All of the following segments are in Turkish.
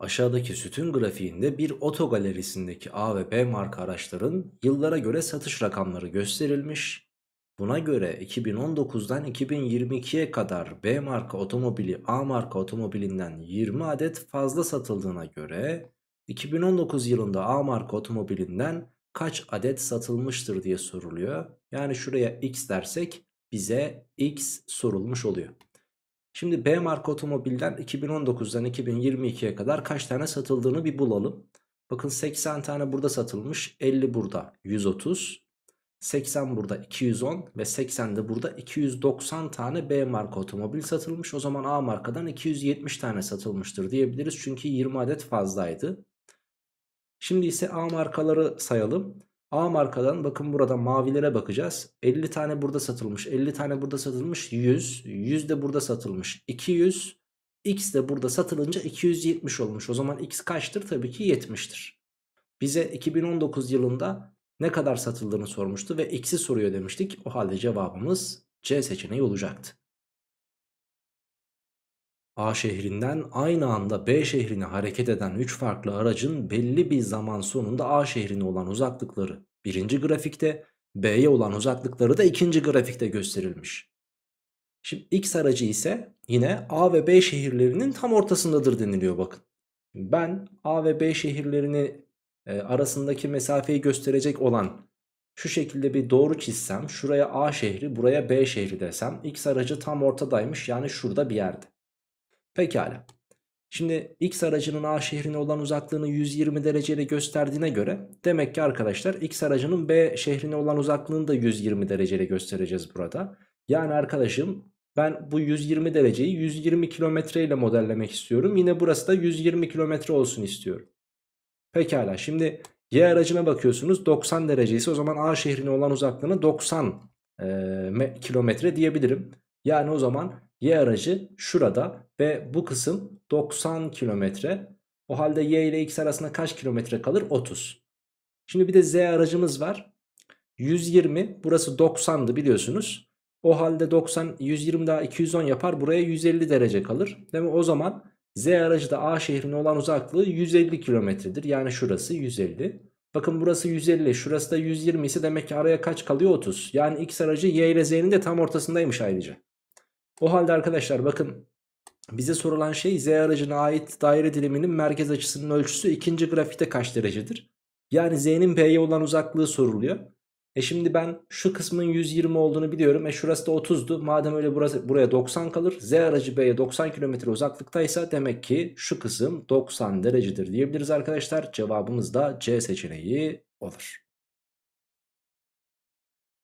Aşağıdaki sütun grafiğinde bir oto galerisindeki A ve B marka araçların yıllara göre satış rakamları gösterilmiş. Buna göre 2019'dan 2022'ye kadar B marka otomobili A marka otomobilinden 20 adet fazla satıldığına göre 2019 yılında A marka otomobilinden kaç adet satılmıştır diye soruluyor. Yani şuraya x dersek bize x sorulmuş oluyor. Şimdi B marka otomobilden 2019'dan 2022'ye kadar kaç tane satıldığını bir bulalım. Bakın 80 tane burada satılmış. 50 burada 130. 80 burada 210 ve 80 de burada 290 tane B marka otomobil satılmış. O zaman A markadan 270 tane satılmıştır diyebiliriz. Çünkü 20 adet fazlaydı. Şimdi ise A markaları sayalım. A markadan bakın burada mavilere bakacağız. 50 tane burada satılmış. 50 tane burada satılmış. 100. 100 de burada satılmış. 200. X de burada satılınca 270 olmuş. O zaman X kaçtır? Tabii ki 70'tir. Bize 2019 yılında ne kadar satıldığını sormuştu ve X'i soruyor demiştik. O halde cevabımız C seçeneği olacaktı. A şehrinden aynı anda B şehrine hareket eden 3 farklı aracın belli bir zaman sonunda A şehrine olan uzaklıkları birinci grafikte, B'ye olan uzaklıkları da ikinci grafikte gösterilmiş. Şimdi X aracı ise yine A ve B şehirlerinin tam ortasındadır deniliyor bakın. Ben A ve B şehirlerini e, arasındaki mesafeyi gösterecek olan şu şekilde bir doğru çizsem şuraya A şehri buraya B şehri desem X aracı tam ortadaymış yani şurada bir yerde. Pekala. Şimdi x aracının a şehrine olan uzaklığını 120 dereceyle gösterdiğine göre demek ki arkadaşlar x aracının b şehrine olan uzaklığını da 120 dereceyle göstereceğiz burada. Yani arkadaşım ben bu 120 dereceyi 120 kilometre ile modellemek istiyorum. Yine burası da 120 kilometre olsun istiyorum. Pekala şimdi y aracına bakıyorsunuz 90 derecesi o zaman a şehrine olan uzaklığını 90 e, kilometre diyebilirim. Yani o zaman Y aracı şurada ve bu kısım 90 kilometre. O halde Y ile X arasında kaç kilometre kalır? 30. Şimdi bir de Z aracımız var. 120 burası 90'dı biliyorsunuz. O halde 90 120 daha 210 yapar buraya 150 derece kalır. Değil mi? O zaman Z aracı da A şehrine olan uzaklığı 150 kilometredir. Yani şurası 150. Bakın burası 150 şurası da 120 ise demek ki araya kaç kalıyor 30. Yani X aracı Y ile Z'nin de tam ortasındaymış ayrıca. O halde arkadaşlar bakın bize sorulan şey z aracına ait daire diliminin merkez açısının ölçüsü ikinci grafikte kaç derecedir? Yani z'nin B'ye olan uzaklığı soruluyor. E şimdi ben şu kısmın 120 olduğunu biliyorum. E şurası da 30'du. Madem öyle burası, buraya 90 kalır. Z aracı B'ye 90 km uzaklıktaysa demek ki şu kısım 90 derecedir diyebiliriz arkadaşlar. Cevabımız da C seçeneği olur.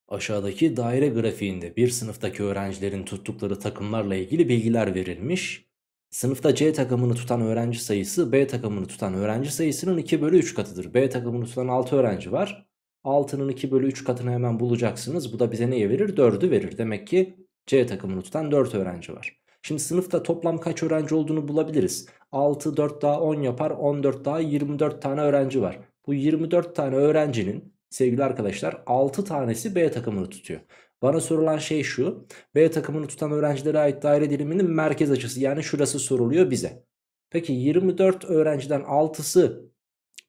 Aşağıdaki daire grafiğinde bir sınıftaki öğrencilerin tuttukları takımlarla ilgili bilgiler verilmiş. Sınıfta C takımını tutan öğrenci sayısı B takımını tutan öğrenci sayısının 2 bölü 3 katıdır. B takımını tutan 6 öğrenci var. 6'nın 2 bölü 3 katını hemen bulacaksınız. Bu da bize neye verir? 4'ü verir. Demek ki C takımını tutan 4 öğrenci var. Şimdi sınıfta toplam kaç öğrenci olduğunu bulabiliriz. 6 4 daha 10 yapar 14 daha 24 tane öğrenci var. Bu 24 tane öğrencinin sevgili arkadaşlar 6 tanesi B takımını tutuyor. Bana sorulan şey şu. B takımını tutan öğrencilere ait daire diliminin merkez açısı yani şurası soruluyor bize. Peki 24 öğrenciden 6'sı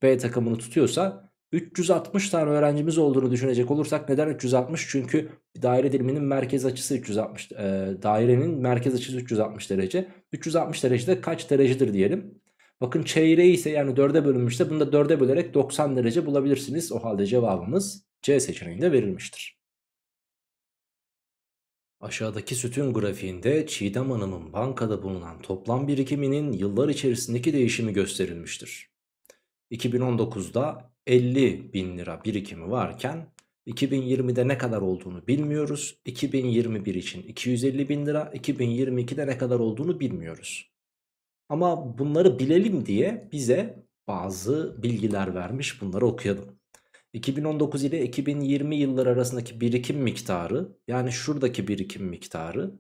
B takımını tutuyorsa 360 tane öğrencimiz olduğunu düşünecek olursak neden 360? Çünkü daire diliminin merkez açısı 360 e, dairenin merkez açısı 360 derece. 360 derecede kaç derecedir diyelim? Bakın çeyreği ise yani 4'e bölünmüşse bunu da 4'e bölerek 90 derece bulabilirsiniz. O halde cevabımız C seçeneğinde verilmiştir. Aşağıdaki sütun grafiğinde Çiğdem Hanım'ın bankada bulunan toplam birikiminin yıllar içerisindeki değişimi gösterilmiştir. 2019'da 50 bin lira birikimi varken 2020'de ne kadar olduğunu bilmiyoruz. 2021 için 250 bin lira, 2022'de ne kadar olduğunu bilmiyoruz. Ama bunları bilelim diye bize bazı bilgiler vermiş bunları okuyalım. 2019 ile 2020 yılları arasındaki birikim miktarı yani şuradaki birikim miktarı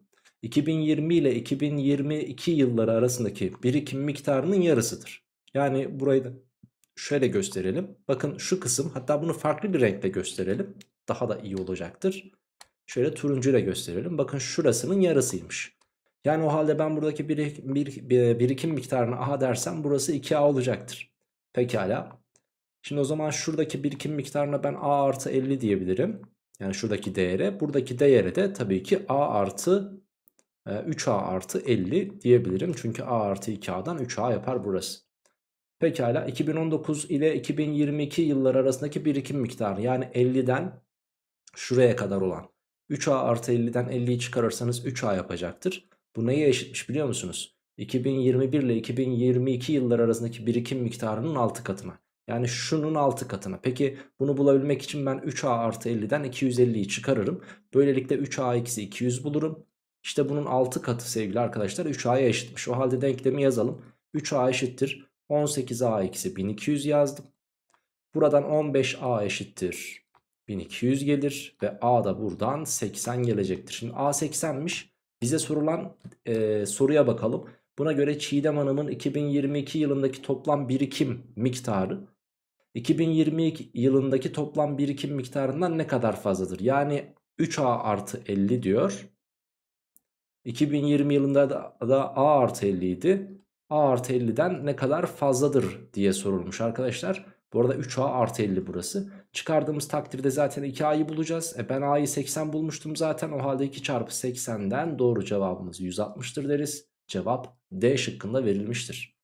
2020 ile 2022 yılları arasındaki birikim miktarının yarısıdır. Yani burayı da şöyle gösterelim. Bakın şu kısım hatta bunu farklı bir renkle gösterelim. Daha da iyi olacaktır. Şöyle turuncuyla gösterelim. Bakın şurasının yarısıymış. Yani o halde ben buradaki birik, bir, birikim miktarını A dersem burası 2A olacaktır. Pekala. Şimdi o zaman şuradaki birikim miktarına ben A artı 50 diyebilirim. Yani şuradaki değere. Buradaki değere de tabii ki A artı 3A e, artı 50 diyebilirim. Çünkü A artı 2A'dan 3A yapar burası. Pekala 2019 ile 2022 yıllar arasındaki birikim miktarı yani 50'den şuraya kadar olan 3A artı 50'den 50'yi çıkarırsanız 3A yapacaktır. Bu neye eşitmiş biliyor musunuz? 2021 ile 2022 yılları arasındaki birikim miktarının 6 katına. Yani şunun 6 katına. Peki bunu bulabilmek için ben 3A artı 50'den 250'yi çıkarırım. Böylelikle 3A eksi 200 bulurum. İşte bunun 6 katı sevgili arkadaşlar 3A'ya eşitmiş. O halde denklemi yazalım. 3A eşittir 18A eksi 1200 yazdım. Buradan 15A eşittir 1200 gelir ve A da buradan 80 gelecektir. Şimdi A 80'miş. Bize sorulan e, soruya bakalım. Buna göre Çiğdem Hanım'ın 2022 yılındaki toplam birikim miktarı 2022 yılındaki toplam birikim miktarından ne kadar fazladır? Yani 3A artı 50 diyor. 2020 yılında da, da A artı 50 idi. A artı 50'den ne kadar fazladır diye sorulmuş arkadaşlar. Bu arada 3A artı 50 burası. Çıkardığımız takdirde zaten 2A'yı bulacağız. E ben A'yı 80 bulmuştum zaten. O halde 2 çarpı 80'den doğru cevabımız 160'tır deriz. Cevap D şıkkında verilmiştir.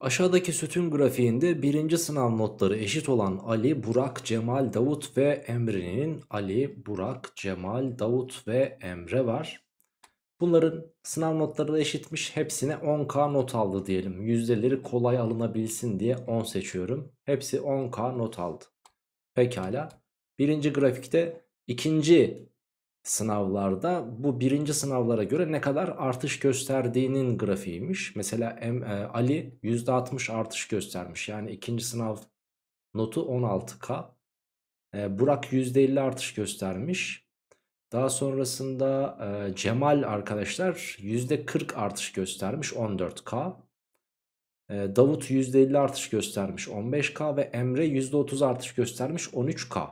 Aşağıdaki sütun grafiğinde birinci sınav notları eşit olan Ali, Burak, Cemal, Davut ve Emre'nin Ali, Burak, Cemal, Davut ve Emre var. Bunların sınav notları da eşitmiş. Hepsine 10K not aldı diyelim. Yüzdeleri kolay alınabilsin diye 10 seçiyorum. Hepsi 10K not aldı. Pekala. Birinci grafikte ikinci sınavlarda bu birinci sınavlara göre ne kadar artış gösterdiğinin grafiğiymiş. Mesela e, Ali %60 artış göstermiş. Yani ikinci sınav notu 16K. E, Burak %50 artış göstermiş. Daha sonrasında e, Cemal arkadaşlar %40 artış göstermiş 14K. E, Davut %50 artış göstermiş 15K ve Emre %30 artış göstermiş 13K.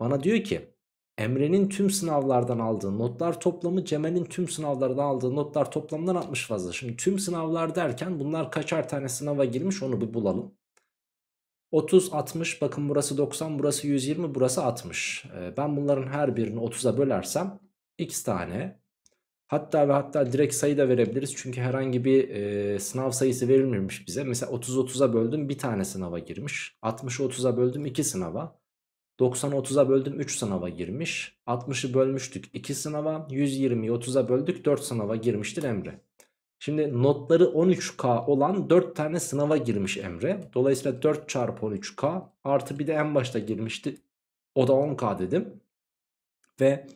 Bana diyor ki Emre'nin tüm sınavlardan aldığı notlar toplamı Cemal'in tüm sınavlardan aldığı notlar toplamından 60 fazla. Şimdi tüm sınavlar derken bunlar kaçar tane sınava girmiş onu bir bulalım. 30, 60 bakın burası 90 burası 120 burası 60. Ee, ben bunların her birini 30'a bölersem x tane hatta ve hatta direkt sayı da verebiliriz. Çünkü herhangi bir e, sınav sayısı verilmemiş bize. Mesela 30-30'a böldüm bir tane sınava girmiş. 60-30'a böldüm 2 sınava. 90-30'a böldüm 3 sınava girmiş. 60'ı bölmüştük 2 sınava. 120'yi 30a böldük 4 sınava girmiştir Emre. Şimdi notları 13K olan 4 tane sınava girmiş Emre. Dolayısıyla 4 çarpı 13K artı bir de en başta girmişti. O da 10K dedim. Ve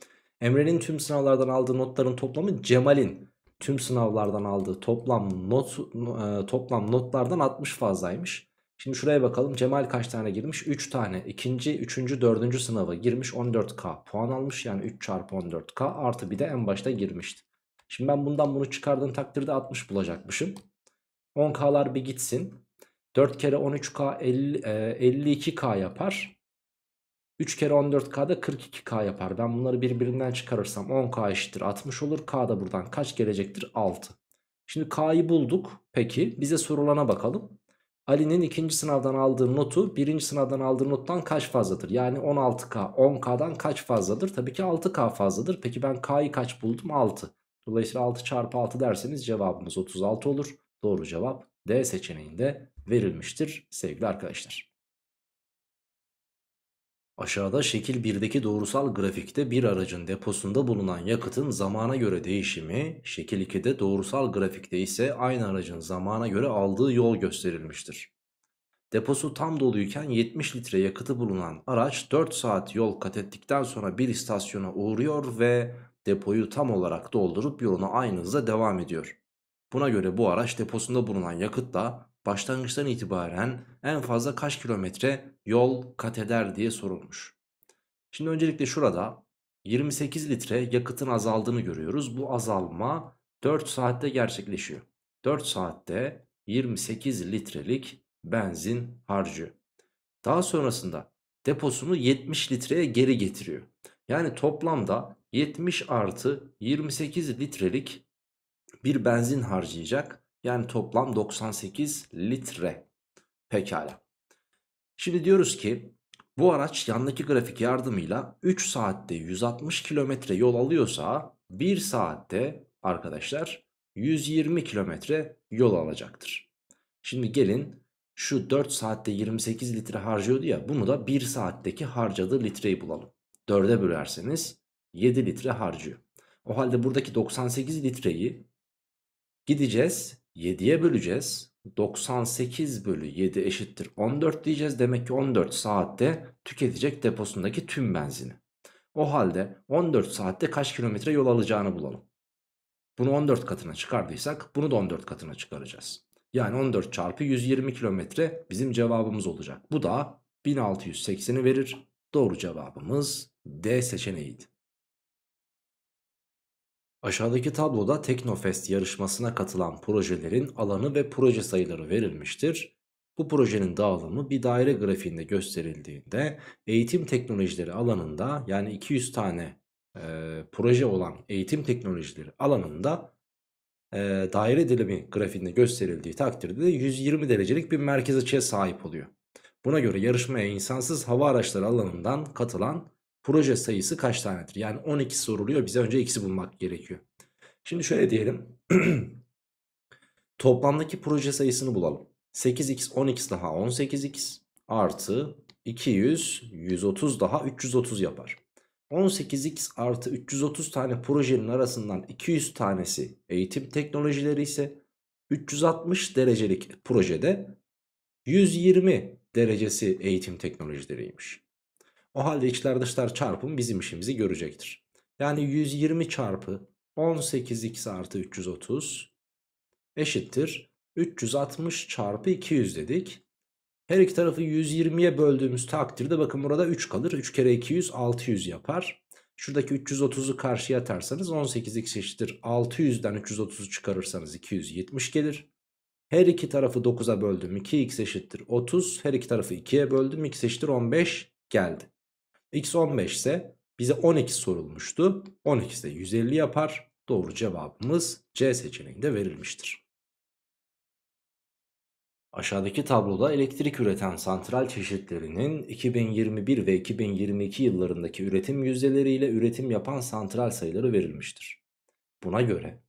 Emre'nin tüm sınavlardan aldığı notların toplamı Cemal'in tüm sınavlardan aldığı toplam not e, toplam notlardan 60 fazlaymış. Şimdi şuraya bakalım. Cemal kaç tane girmiş? 3 tane. İkinci, üçüncü, dördüncü sınava girmiş. 14K puan almış. Yani 3 çarpı 14K artı bir de en başta girmişti. Şimdi ben bundan bunu çıkardığım takdirde 60 bulacakmışım. 10K'lar bir gitsin. 4 kere 13K 50, e, 52K yapar. 3 kere 14K da 42K yapar. Ben bunları birbirinden çıkarırsam 10K eşittir 60 olur. K da buradan kaç gelecektir? 6. Şimdi K'yı bulduk. Peki bize sorulana bakalım. Ali'nin ikinci sınavdan aldığı notu birinci sınavdan aldığı nottan kaç fazladır? Yani 16K. 10K'dan kaç fazladır? Tabii ki 6K fazladır. Peki ben K'yı kaç buldum? 6. Dolayısıyla 6 çarpı 6 derseniz cevabımız 36 olur. Doğru cevap D seçeneğinde verilmiştir sevgili arkadaşlar. Aşağıda şekil 1'deki doğrusal grafikte bir aracın deposunda bulunan yakıtın zamana göre değişimi, şekil 2'de doğrusal grafikte ise aynı aracın zamana göre aldığı yol gösterilmiştir. Deposu tam doluyken 70 litre yakıtı bulunan araç 4 saat yol kat ettikten sonra bir istasyona uğruyor ve depoyu tam olarak doldurup yoluna aynı hızla devam ediyor. Buna göre bu araç deposunda bulunan yakıtla başlangıçtan itibaren en fazla kaç kilometre yol kat eder diye sorulmuş. Şimdi öncelikle şurada 28 litre yakıtın azaldığını görüyoruz. Bu azalma 4 saatte gerçekleşiyor. 4 saatte 28 litrelik benzin harcı. Daha sonrasında deposunu 70 litreye geri getiriyor. Yani toplamda 70 artı 28 litrelik bir benzin harcayacak. Yani toplam 98 litre. Pekala. Şimdi diyoruz ki bu araç yandaki grafik yardımıyla 3 saatte 160 kilometre yol alıyorsa 1 saatte arkadaşlar 120 kilometre yol alacaktır. Şimdi gelin şu 4 saatte 28 litre harcıyordu ya bunu da 1 saatteki harcadığı litreyi bulalım. 4'e bölerseniz 7 litre harcıyor. O halde buradaki 98 litreyi gideceğiz 7'ye böleceğiz. 98 bölü 7 eşittir 14 diyeceğiz. Demek ki 14 saatte tüketecek deposundaki tüm benzini. O halde 14 saatte kaç kilometre yol alacağını bulalım. Bunu 14 katına çıkardıysak bunu da 14 katına çıkaracağız. Yani 14 çarpı 120 kilometre bizim cevabımız olacak. Bu da 1680'i verir. Doğru cevabımız D seçeneğiydi. Aşağıdaki tabloda Teknofest yarışmasına katılan projelerin alanı ve proje sayıları verilmiştir. Bu projenin dağılımı bir daire grafiğinde gösterildiğinde eğitim teknolojileri alanında yani 200 tane e, proje olan eğitim teknolojileri alanında e, daire dilimi grafiğinde gösterildiği takdirde 120 derecelik bir merkez açıya sahip oluyor. Buna göre yarışmaya insansız hava araçları alanından katılan proje sayısı kaç tanedir? Yani 12 soruluyor. Bize önce x'i bulmak gerekiyor. Şimdi şöyle diyelim. Toplamdaki proje sayısını bulalım. 8x 12 daha 18x artı 200 130 daha 330 yapar. 18x artı 330 tane projenin arasından 200 tanesi eğitim teknolojileri ise 360 derecelik projede 120 derecesi eğitim teknolojileriymiş. O halde içler dışlar çarpım bizim işimizi görecektir. Yani 120 çarpı 18x artı 330 eşittir. 360 çarpı 200 dedik. Her iki tarafı 120'ye böldüğümüz takdirde bakın burada 3 kalır. 3 kere 200 600 yapar. Şuradaki 330'u karşıya atarsanız 18x eşittir. 600'den 330'u çıkarırsanız 270 gelir. Her iki tarafı 9'a böldüm. 2x eşittir 30. Her iki tarafı 2'ye böldüm. x eşittir 15 geldi. X 15 ise bize 12 sorulmuştu. 12 ise 150 yapar. Doğru cevabımız C seçeneğinde verilmiştir. Aşağıdaki tabloda elektrik üreten santral çeşitlerinin 2021 ve 2022 yıllarındaki üretim yüzdeleriyle üretim yapan santral sayıları verilmiştir. Buna göre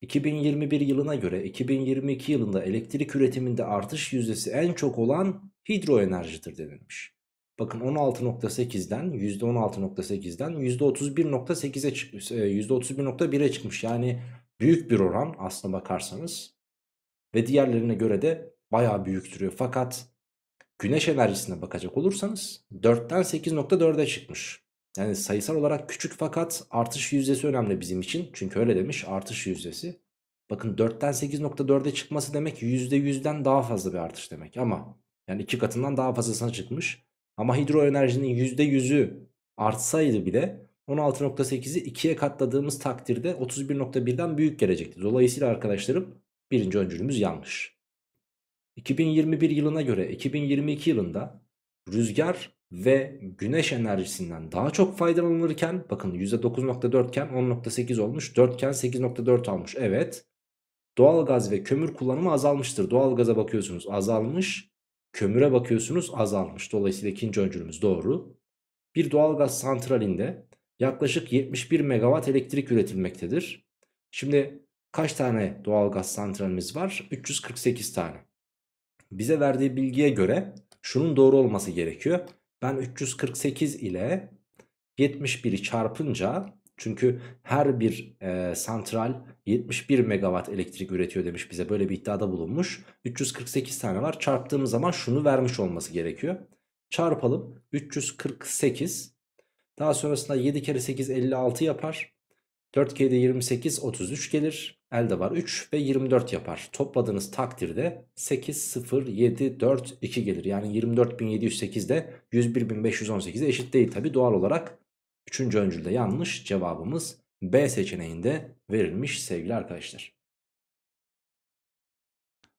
2021 yılına göre 2022 yılında elektrik üretiminde artış yüzdesi en çok olan hidroenerjidir denilmiş. Bakın 16.8'den %16.8'den %31.8'e çıkmış. %31.1'e çıkmış. Yani büyük bir oran aslına bakarsanız. Ve diğerlerine göre de bayağı büyük duruyor. Fakat güneş enerjisine bakacak olursanız 4'ten 8.4'e çıkmış. Yani sayısal olarak küçük fakat artış yüzdesi önemli bizim için. Çünkü öyle demiş artış yüzdesi. Bakın 4'ten 8.4'e çıkması demek %100'den daha fazla bir artış demek. Ama yani iki katından daha fazlasına çıkmış. Ama hidroenerjinin %100'ü artsaydı bile 16.8'i 2'ye katladığımız takdirde 31.1'den büyük gelecekti. Dolayısıyla arkadaşlarım birinci öncülümüz yanlış. 2021 yılına göre 2022 yılında rüzgar ve güneş enerjisinden daha çok faydalanılırken bakın %9.4 iken 10.8 olmuş 4 iken 8.4 almış evet doğalgaz ve kömür kullanımı azalmıştır doğalgaza bakıyorsunuz azalmış Kömüre bakıyorsunuz azalmış. Dolayısıyla ikinci öncülümüz doğru. Bir doğalgaz santralinde yaklaşık 71 megawatt elektrik üretilmektedir. Şimdi kaç tane doğalgaz santralimiz var? 348 tane. Bize verdiği bilgiye göre şunun doğru olması gerekiyor. Ben 348 ile 71'i çarpınca çünkü her bir e, santral 71 megawatt elektrik üretiyor demiş bize. Böyle bir iddiada bulunmuş. 348 tane var. Çarptığımız zaman şunu vermiş olması gerekiyor. Çarpalım. 348. Daha sonrasında 7 kere 8 56 yapar. 4 kere de 28 33 gelir. Elde var 3 ve 24 yapar. Topladığınız takdirde 8 0 7 4 2 gelir. Yani 24.708 de 101.518'e eşit değil tabi doğal olarak Üçüncü öncülde yanlış cevabımız B seçeneğinde verilmiş sevgili arkadaşlar.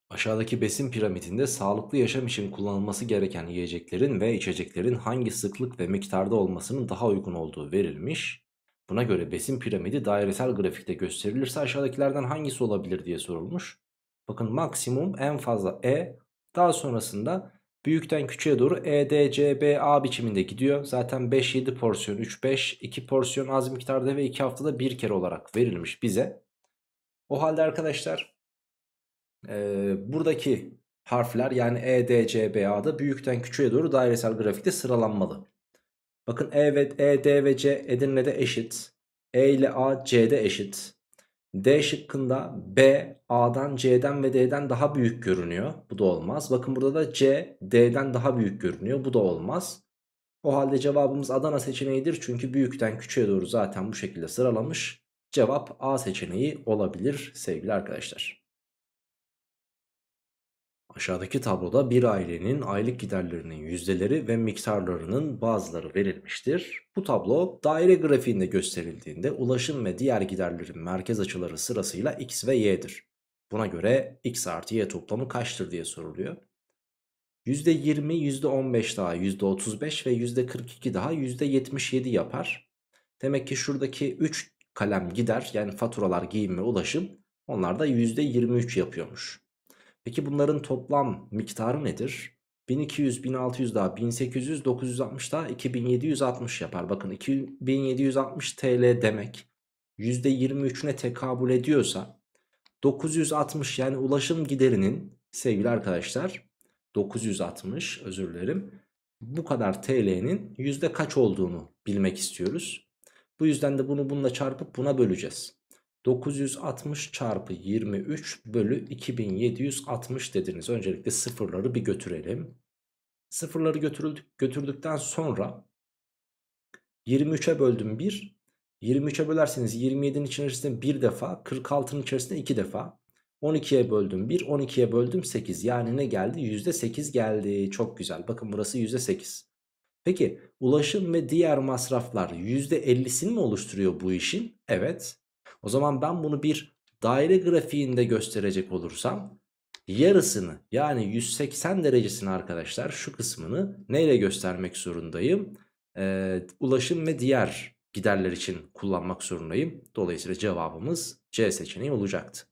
Aşağıdaki besin piramidinde sağlıklı yaşam için kullanılması gereken yiyeceklerin ve içeceklerin hangi sıklık ve miktarda olmasının daha uygun olduğu verilmiş. Buna göre besin piramidi dairesel grafikte gösterilirse aşağıdakilerden hangisi olabilir diye sorulmuş. Bakın maksimum en fazla E daha sonrasında Büyükten küçüğe doğru E D C B A biçiminde gidiyor. Zaten 5-7 porsiyon 3-5 2 porsiyon az miktarda ve 2 haftada bir kere olarak verilmiş bize. O halde arkadaşlar e, buradaki harfler yani E D C B A da büyükten küçüğe doğru dairesel grafikte sıralanmalı. Bakın E, ve, e D ve C Edirne'de eşit. E ile A C'de eşit. D şıkkında B A'dan C'den ve D'den daha büyük görünüyor. Bu da olmaz. Bakın burada da C D'den daha büyük görünüyor. Bu da olmaz. O halde cevabımız Adana seçeneğidir. Çünkü büyükten küçüğe doğru zaten bu şekilde sıralamış. Cevap A seçeneği olabilir sevgili arkadaşlar. Aşağıdaki tabloda bir ailenin aylık giderlerinin yüzdeleri ve miktarlarının bazıları verilmiştir. Bu tablo daire grafiğinde gösterildiğinde ulaşım ve diğer giderlerin merkez açıları sırasıyla x ve y'dir. Buna göre x artı y toplamı kaçtır diye soruluyor. %20, %15 daha, %35 ve %42 daha %77 yapar. Demek ki şuradaki 3 kalem gider yani faturalar, giyim ve ulaşım onlar da %23 yapıyormuş. Peki bunların toplam miktarı nedir? 1200, 1600 daha, 1800, 960 daha, 2760 yapar. Bakın 2760 TL demek %23'üne tekabül ediyorsa 960 yani ulaşım giderinin sevgili arkadaşlar 960 özür dilerim bu kadar TL'nin yüzde kaç olduğunu bilmek istiyoruz. Bu yüzden de bunu bununla çarpıp buna böleceğiz. 960 çarpı 23 bölü 2760 dediniz. Öncelikle sıfırları bir götürelim. Sıfırları götürüldük, götürdükten sonra 23'e böldüm 1. 23'e bölerseniz 27'nin içerisinde 1 defa, 46'nın içerisinde 2 defa. 12'ye böldüm 1, 12'ye böldüm 8. Yani ne geldi? %8 geldi. Çok güzel. Bakın burası %8. Peki ulaşım ve diğer masraflar %50'sini mi oluşturuyor bu işin? Evet. O zaman ben bunu bir daire grafiğinde gösterecek olursam yarısını yani 180 derecesini arkadaşlar şu kısmını neyle göstermek zorundayım? Ee, ulaşım ve diğer giderler için kullanmak zorundayım. Dolayısıyla cevabımız C seçeneği olacaktı.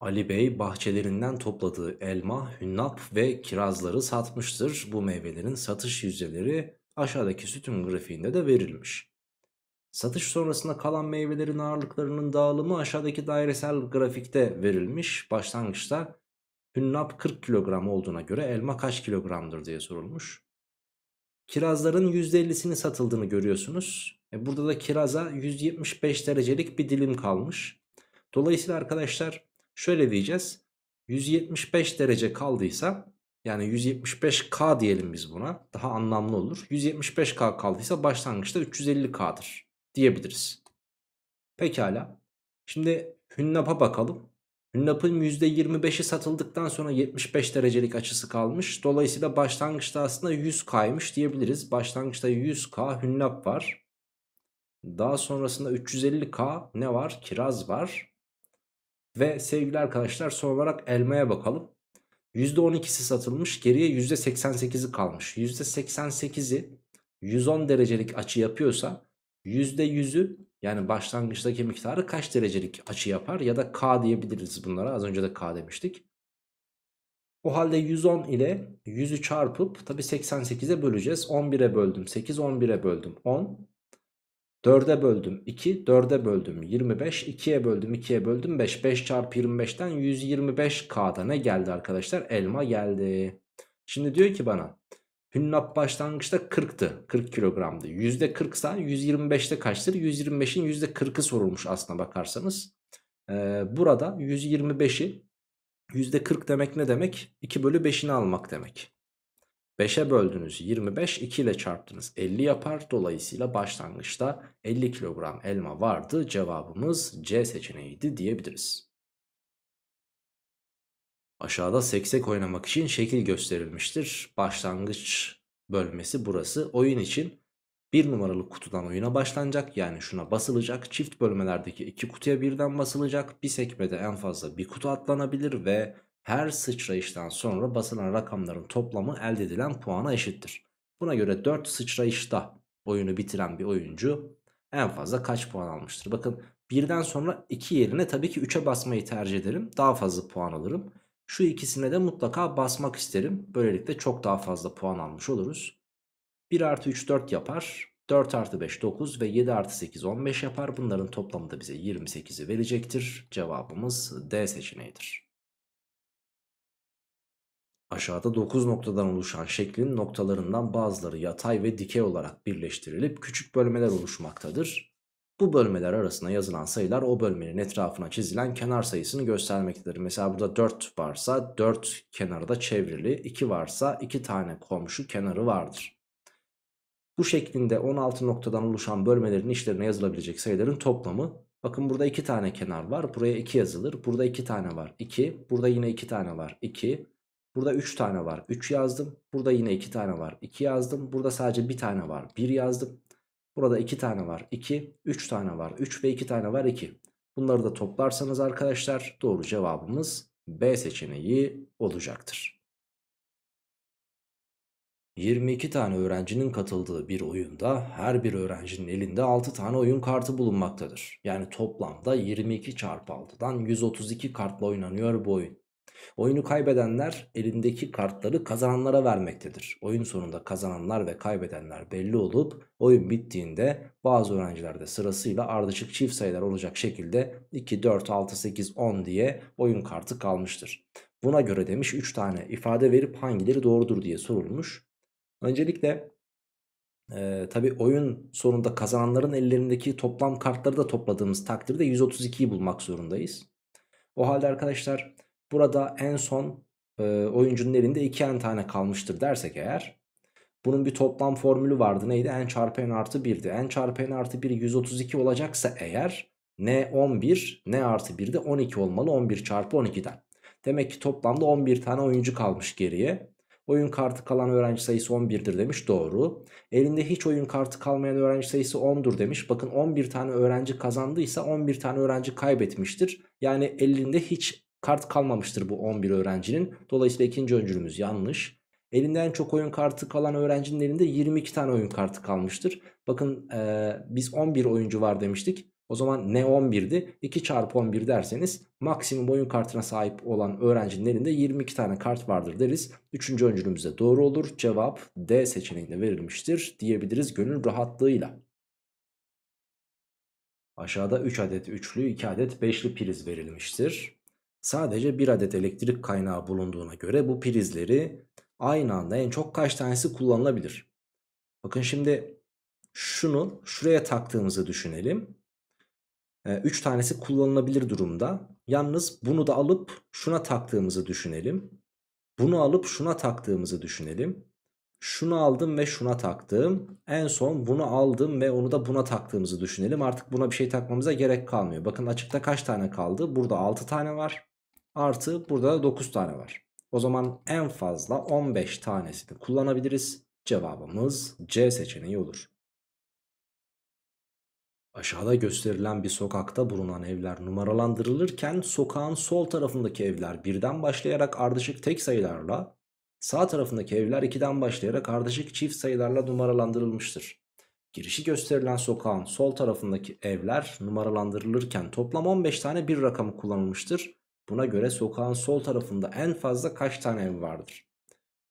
Ali Bey bahçelerinden topladığı elma, hünnap ve kirazları satmıştır. Bu meyvelerin satış yüzdeleri aşağıdaki sütun grafiğinde de verilmiş. Satış sonrasında kalan meyvelerin ağırlıklarının dağılımı aşağıdaki dairesel grafikte verilmiş. Başlangıçta hünnap 40 kilogram olduğuna göre elma kaç kilogramdır diye sorulmuş. Kirazların %50'sini satıldığını görüyorsunuz. E burada da kiraza 175 derecelik bir dilim kalmış. Dolayısıyla arkadaşlar şöyle diyeceğiz. 175 derece kaldıysa yani 175K diyelim biz buna daha anlamlı olur. 175K kaldıysa başlangıçta 350K'dır diyebiliriz. Pekala. Şimdi Hünnap'a bakalım. Hünnap'ın %25'i satıldıktan sonra 75 derecelik açısı kalmış. Dolayısıyla başlangıçta aslında 100 kaymış diyebiliriz. Başlangıçta 100K Hünnap var. Daha sonrasında 350K ne var? Kiraz var. Ve sevgili arkadaşlar son olarak elmaya bakalım. %12'si satılmış geriye %88'i kalmış. %88'i 110 derecelik açı yapıyorsa %100'ü yani başlangıçtaki miktarı kaç derecelik açı yapar ya da K diyebiliriz bunlara. Az önce de K demiştik. O halde 110 ile 100'ü çarpıp tabi 88'e böleceğiz. 11'e böldüm 8, 11'e böldüm 10. 4'e böldüm 2, 4'e böldüm 25, 2'ye böldüm 2'ye böldüm 5. 5 çarpı 25'ten 125K'da ne geldi arkadaşlar? Elma geldi. Şimdi diyor ki bana Hünnap başlangıçta 40'tı. 40 kilogramdı. %40 ise 125'te kaçtır? 125'in %40'ı sorulmuş aslına bakarsanız. Ee, burada 125'i %40 demek ne demek? 2 bölü 5'ini almak demek. 5'e böldünüz 25 2 ile çarptınız 50 yapar dolayısıyla başlangıçta 50 kilogram elma vardı cevabımız C seçeneğiydi diyebiliriz. Aşağıda seksek oynamak için şekil gösterilmiştir. Başlangıç bölmesi burası. Oyun için bir numaralı kutudan oyuna başlanacak. Yani şuna basılacak. Çift bölmelerdeki iki kutuya birden basılacak. Bir sekmede en fazla bir kutu atlanabilir ve her sıçrayıştan sonra basılan rakamların toplamı elde edilen puana eşittir. Buna göre 4 sıçrayışta oyunu bitiren bir oyuncu en fazla kaç puan almıştır? Bakın birden sonra 2 yerine tabii ki 3'e basmayı tercih ederim. Daha fazla puan alırım. Şu ikisine de mutlaka basmak isterim. Böylelikle çok daha fazla puan almış oluruz. 1 artı 3 4 yapar. 4 artı 5 9 ve 7 artı 8 15 yapar. Bunların toplamı da bize 28'i verecektir. Cevabımız D seçeneğidir. Aşağıda 9 noktadan oluşan şeklin noktalarından bazıları yatay ve dikey olarak birleştirilip küçük bölmeler oluşmaktadır. Bu bölmeler arasında yazılan sayılar o bölmenin etrafına çizilen kenar sayısını göstermektedir. Mesela burada 4 varsa 4 kenarı da çevrili, 2 varsa 2 tane komşu kenarı vardır. Bu şeklinde 16 noktadan oluşan bölmelerin içlerine yazılabilecek sayıların toplamı. Bakın burada 2 tane kenar var. Buraya 2 yazılır. Burada 2 tane var. 2. Burada yine 2 tane var. 2. Burada 3 tane var. 3 yazdım. Burada yine 2 tane var. 2 yazdım. Burada sadece 1 tane var. 1 yazdım. Burada 2 tane var 2, 3 tane var 3 ve 2 tane var 2. Bunları da toplarsanız arkadaşlar doğru cevabımız B seçeneği olacaktır. 22 tane öğrencinin katıldığı bir oyunda her bir öğrencinin elinde 6 tane oyun kartı bulunmaktadır. Yani toplamda 22 çarpı 6'dan 132 kartla oynanıyor bu oyun. Oyunu kaybedenler elindeki kartları kazananlara vermektedir. Oyun sonunda kazananlar ve kaybedenler belli olup oyun bittiğinde bazı öğrencilerde sırasıyla ardışık çift sayılar olacak şekilde 2, 4, 6, 8, 10 diye oyun kartı kalmıştır. Buna göre demiş 3 tane ifade verip hangileri doğrudur diye sorulmuş. Öncelikle e, tabi oyun sonunda kazananların ellerindeki toplam kartları da topladığımız takdirde 132'yi bulmak zorundayız. O halde arkadaşlar Burada en son e, oyuncunun elinde 2 n tane kalmıştır dersek eğer. Bunun bir toplam formülü vardı neydi? n çarpı n artı 1'di. n çarpı n artı 1 132 olacaksa eğer n 11 n artı 1 de 12 olmalı 11 çarpı 12'den. Demek ki toplamda 11 tane oyuncu kalmış geriye. Oyun kartı kalan öğrenci sayısı 11'dir demiş doğru. Elinde hiç oyun kartı kalmayan öğrenci sayısı 10'dur demiş. Bakın 11 tane öğrenci kazandıysa 11 tane öğrenci kaybetmiştir. Yani elinde hiç kart kalmamıştır bu 11 öğrencinin. Dolayısıyla ikinci öncülümüz yanlış. elinden çok oyun kartı kalan öğrencinin elinde 22 tane oyun kartı kalmıştır. Bakın e, biz 11 oyuncu var demiştik. O zaman ne 11'di? 2 çarpı 11 derseniz maksimum oyun kartına sahip olan öğrencinin elinde 22 tane kart vardır deriz. Üçüncü öncülümüzde doğru olur. Cevap D seçeneğinde verilmiştir diyebiliriz gönül rahatlığıyla. Aşağıda 3 adet üçlü 2 adet beşli priz verilmiştir. Sadece bir adet elektrik kaynağı bulunduğuna göre bu prizleri aynı anda en çok kaç tanesi kullanılabilir? Bakın şimdi şunu şuraya taktığımızı düşünelim. 3 ee, tanesi kullanılabilir durumda. Yalnız bunu da alıp şuna taktığımızı düşünelim. Bunu alıp şuna taktığımızı düşünelim. Şunu aldım ve şuna taktım. En son bunu aldım ve onu da buna taktığımızı düşünelim. Artık buna bir şey takmamıza gerek kalmıyor. Bakın açıkta kaç tane kaldı? Burada 6 tane var. Artı burada da 9 tane var. O zaman en fazla 15 tanesini kullanabiliriz. Cevabımız C seçeneği olur. Aşağıda gösterilen bir sokakta bulunan evler numaralandırılırken sokağın sol tarafındaki evler birden başlayarak ardışık tek sayılarla sağ tarafındaki evler 2'den başlayarak ardışık çift sayılarla numaralandırılmıştır. Girişi gösterilen sokağın sol tarafındaki evler numaralandırılırken toplam 15 tane bir rakamı kullanılmıştır. Buna göre sokağın sol tarafında en fazla kaç tane ev vardır?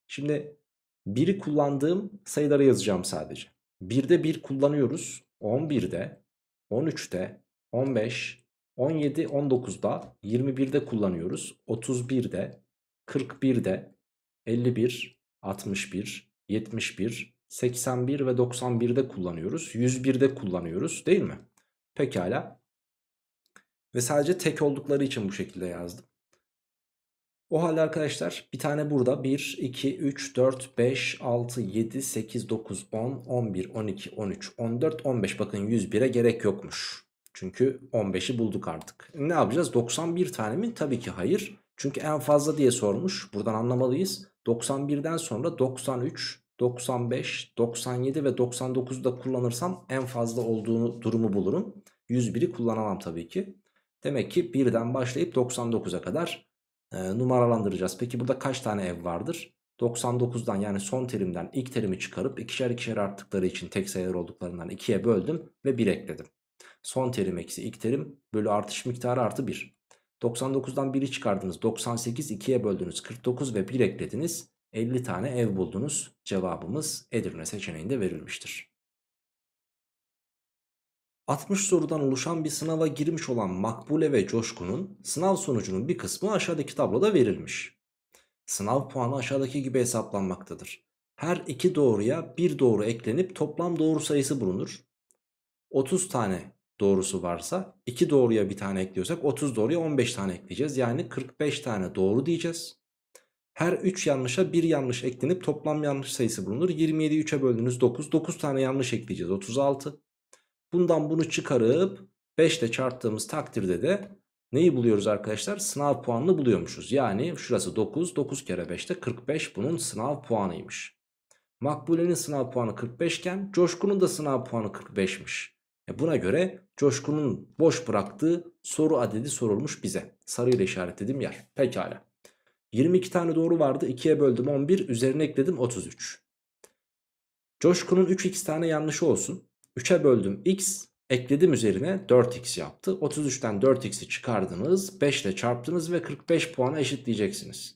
Şimdi biri kullandığım sayıları yazacağım sadece. 1'de 1 kullanıyoruz. 11'de, 13'te, 15, 17, 19'da, 21'de kullanıyoruz. 31'de, 41'de, 51, 61, 71, 81 ve 91'de kullanıyoruz. 101'de kullanıyoruz değil mi? Pekala. Ve sadece tek oldukları için bu şekilde yazdım. O halde arkadaşlar bir tane burada 1, 2, 3, 4, 5, 6, 7, 8, 9, 10, 11, 12, 13, 14, 15 bakın 101'e gerek yokmuş. Çünkü 15'i bulduk artık. E, ne yapacağız? 91 tane mi? Tabii ki hayır. Çünkü en fazla diye sormuş. Buradan anlamalıyız. 91'den sonra 93, 95, 97 ve 99'u da kullanırsam en fazla olduğunu durumu bulurum. 101'i kullanamam tabii ki. Demek ki 1'den başlayıp 99'a kadar e, numaralandıracağız. Peki burada kaç tane ev vardır? 99'dan yani son terimden ilk terimi çıkarıp ikişer ikişer arttıkları için tek sayılar olduklarından 2'ye böldüm ve 1 ekledim. Son terim eksi ilk terim bölü artış miktarı artı 1. 99'dan 1'i çıkardınız 98 2'ye böldünüz 49 ve 1 eklediniz 50 tane ev buldunuz cevabımız Edirne seçeneğinde verilmiştir. 60 sorudan oluşan bir sınava girmiş olan Makbule ve Coşkun'un sınav sonucunun bir kısmı aşağıdaki tabloda verilmiş. Sınav puanı aşağıdaki gibi hesaplanmaktadır. Her iki doğruya bir doğru eklenip toplam doğru sayısı bulunur. 30 tane doğrusu varsa 2 doğruya bir tane ekliyorsak 30 doğruya 15 tane ekleyeceğiz. Yani 45 tane doğru diyeceğiz. Her 3 yanlışa 1 yanlış eklenip toplam yanlış sayısı bulunur. 27'yi 3'e böldünüz 9. 9 tane yanlış ekleyeceğiz. 36. Bundan bunu çıkarıp 5 ile çarptığımız takdirde de neyi buluyoruz arkadaşlar? Sınav puanını buluyormuşuz. Yani şurası 9. 9 kere 5 de 45 bunun sınav puanıymış. Makbule'nin sınav puanı 45 iken Coşkun'un da sınav puanı 45'miş. E buna göre Coşkun'un boş bıraktığı soru adedi sorulmuş bize. Sarıyla işaretledim yer. Pekala. 22 tane doğru vardı. 2'ye böldüm 11. Üzerine ekledim 33. Coşkun'un 3x tane yanlışı olsun. 3'e böldüm x ekledim üzerine 4x yaptı. 33'ten 4x'i çıkardınız 5 ile çarptınız ve 45 puana eşitleyeceksiniz.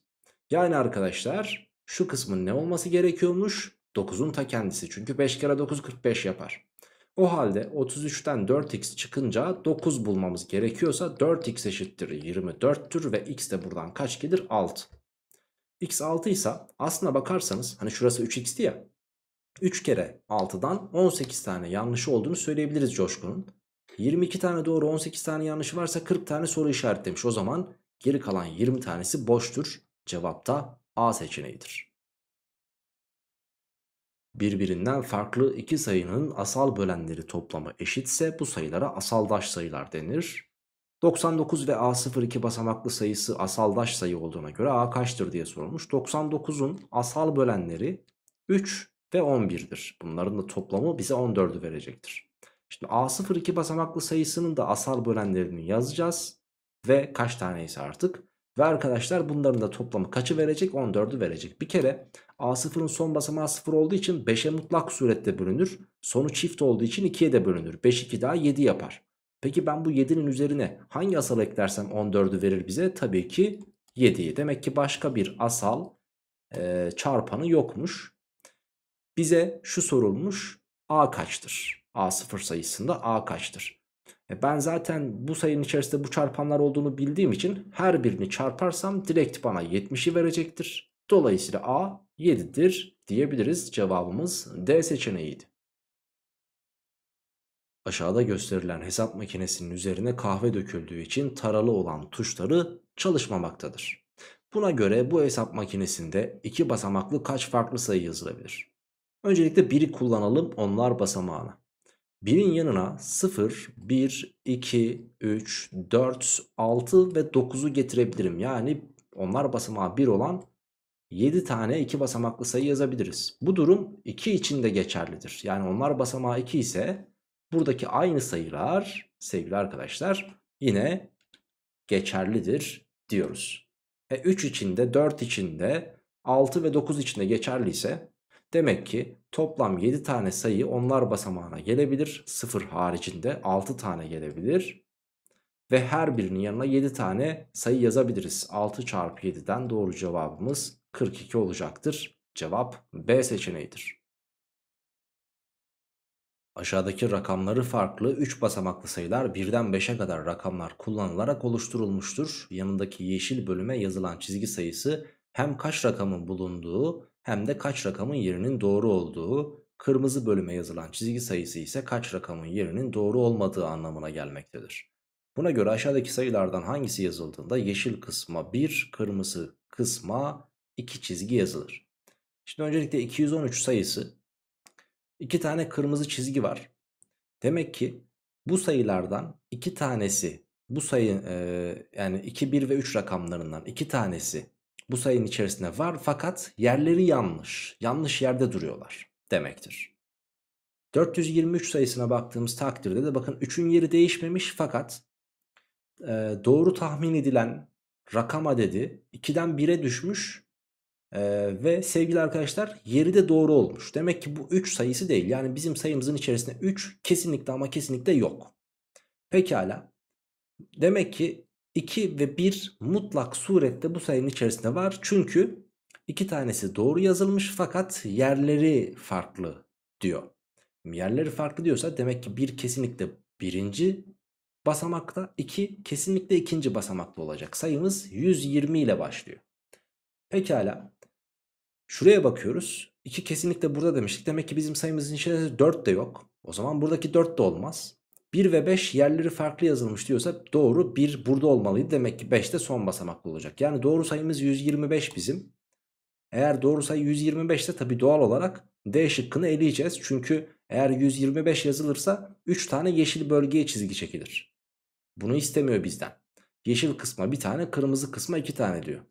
Yani arkadaşlar şu kısmın ne olması gerekiyormuş? 9'un ta kendisi çünkü 5 kere 9 45 yapar. O halde 33'ten 4x çıkınca 9 bulmamız gerekiyorsa 4x eşittir 24'tür ve x de buradan kaç gelir? 6. x 6 ise aslına bakarsanız hani şurası 3x'ti ya 3 kere 6'dan 18 tane yanlışı olduğunu söyleyebiliriz Coşkun'un. 22 tane doğru 18 tane yanlış varsa 40 tane soru işaretlemiş. O zaman geri kalan 20 tanesi boştur. Cevap da A seçeneğidir. Birbirinden farklı iki sayının asal bölenleri toplamı eşitse bu sayılara asaldaş sayılar denir. 99 ve A02 basamaklı sayısı asaldaş sayı olduğuna göre A kaçtır diye sorulmuş. 99'un asal bölenleri 3 ve 11'dir. Bunların da toplamı bize 14'ü verecektir. Şimdi a iki basamaklı sayısının da asal bölenlerini yazacağız. Ve kaç taneyse artık. Ve arkadaşlar bunların da toplamı kaçı verecek? 14'ü verecek. Bir kere A0'ın son basamağı 0 olduğu için 5'e mutlak surette bölünür. Sonu çift olduğu için 2'ye de bölünür. 5 2 daha 7 yapar. Peki ben bu 7'nin üzerine hangi asal eklersem 14'ü verir bize? Tabii ki 7'yi. Demek ki başka bir asal e, çarpanı yokmuş. Bize şu sorulmuş A kaçtır? A sıfır sayısında A kaçtır? E ben zaten bu sayının içerisinde bu çarpanlar olduğunu bildiğim için her birini çarparsam direkt bana 70'i verecektir. Dolayısıyla A 7'dir diyebiliriz. Cevabımız D seçeneğiydi. Aşağıda gösterilen hesap makinesinin üzerine kahve döküldüğü için taralı olan tuşları çalışmamaktadır. Buna göre bu hesap makinesinde iki basamaklı kaç farklı sayı yazılabilir? Öncelikle 1'i kullanalım onlar basamağına. 1'in yanına 0, 1, 2, 3, 4, 6 ve 9'u getirebilirim. Yani onlar basamağı 1 olan 7 tane 2 basamaklı sayı yazabiliriz. Bu durum 2 için de geçerlidir. Yani onlar basamağı 2 ise buradaki aynı sayılar sevgili arkadaşlar yine geçerlidir diyoruz. E 3 içinde, 4 de 6 ve 9 içinde geçerliyse Demek ki toplam 7 tane sayı onlar basamağına gelebilir. 0 haricinde 6 tane gelebilir. Ve her birinin yanına 7 tane sayı yazabiliriz. 6 çarpı 7'den doğru cevabımız 42 olacaktır. Cevap B seçeneğidir. Aşağıdaki rakamları farklı 3 basamaklı sayılar 1'den 5'e kadar rakamlar kullanılarak oluşturulmuştur. Yanındaki yeşil bölüme yazılan çizgi sayısı hem kaç rakamın bulunduğu hem de kaç rakamın yerinin doğru olduğu, kırmızı bölüme yazılan çizgi sayısı ise kaç rakamın yerinin doğru olmadığı anlamına gelmektedir. Buna göre aşağıdaki sayılardan hangisi yazıldığında yeşil kısma 1, kırmızı kısma 2 çizgi yazılır. Şimdi öncelikle 213 sayısı 2 tane kırmızı çizgi var. Demek ki bu sayılardan 2 tanesi bu sayı e, yani 2, 1 ve 3 rakamlarından 2 tanesi bu sayının içerisinde var fakat yerleri yanlış. Yanlış yerde duruyorlar demektir. 423 sayısına baktığımız takdirde de bakın 3'ün yeri değişmemiş fakat e, doğru tahmin edilen rakam adedi 2'den 1'e düşmüş e, ve sevgili arkadaşlar yeri de doğru olmuş. Demek ki bu 3 sayısı değil yani bizim sayımızın içerisinde 3 kesinlikle ama kesinlikle yok. Pekala demek ki 2 ve 1 mutlak surette bu sayının içerisinde var. Çünkü iki tanesi doğru yazılmış fakat yerleri farklı diyor. Yerleri farklı diyorsa demek ki 1 kesinlikle birinci basamakta 2 kesinlikle ikinci basamakta olacak. Sayımız 120 ile başlıyor. Pekala. Şuraya bakıyoruz. 2 kesinlikle burada demiştik. Demek ki bizim sayımızın içerisinde 4 de yok. O zaman buradaki 4 de olmaz. 1 ve 5 yerleri farklı yazılmış diyorsa doğru 1 burada olmalıydı. Demek ki 5 de son basamaklı olacak. Yani doğru sayımız 125 bizim. Eğer doğru sayı 125 ise tabi doğal olarak D şıkkını eleyeceğiz. Çünkü eğer 125 yazılırsa 3 tane yeşil bölgeye çizgi çekilir. Bunu istemiyor bizden. Yeşil kısma bir tane kırmızı kısma iki tane diyor.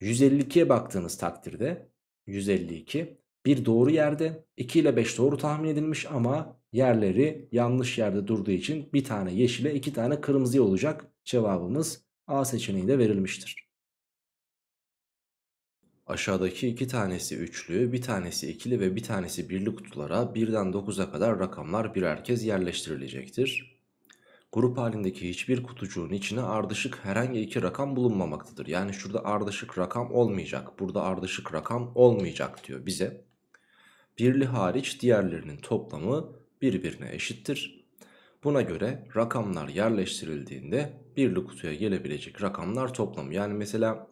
152'ye baktığınız takdirde 152 bir doğru yerde 2 ile 5 doğru tahmin edilmiş ama yerleri yanlış yerde durduğu için bir tane yeşile iki tane kırmızı olacak. Cevabımız A seçeneğinde verilmiştir. Aşağıdaki iki tanesi üçlü, bir tanesi ikili ve bir tanesi birli kutulara birden dokuz'a kadar rakamlar birer kez yerleştirilecektir. Grup halindeki hiçbir kutucuğun içine ardışık herhangi iki rakam bulunmamaktadır. Yani şurada ardışık rakam olmayacak, burada ardışık rakam olmayacak diyor bize. Birli hariç diğerlerinin toplamı birbirine eşittir. Buna göre rakamlar yerleştirildiğinde birli kutuya gelebilecek rakamlar toplamı. Yani mesela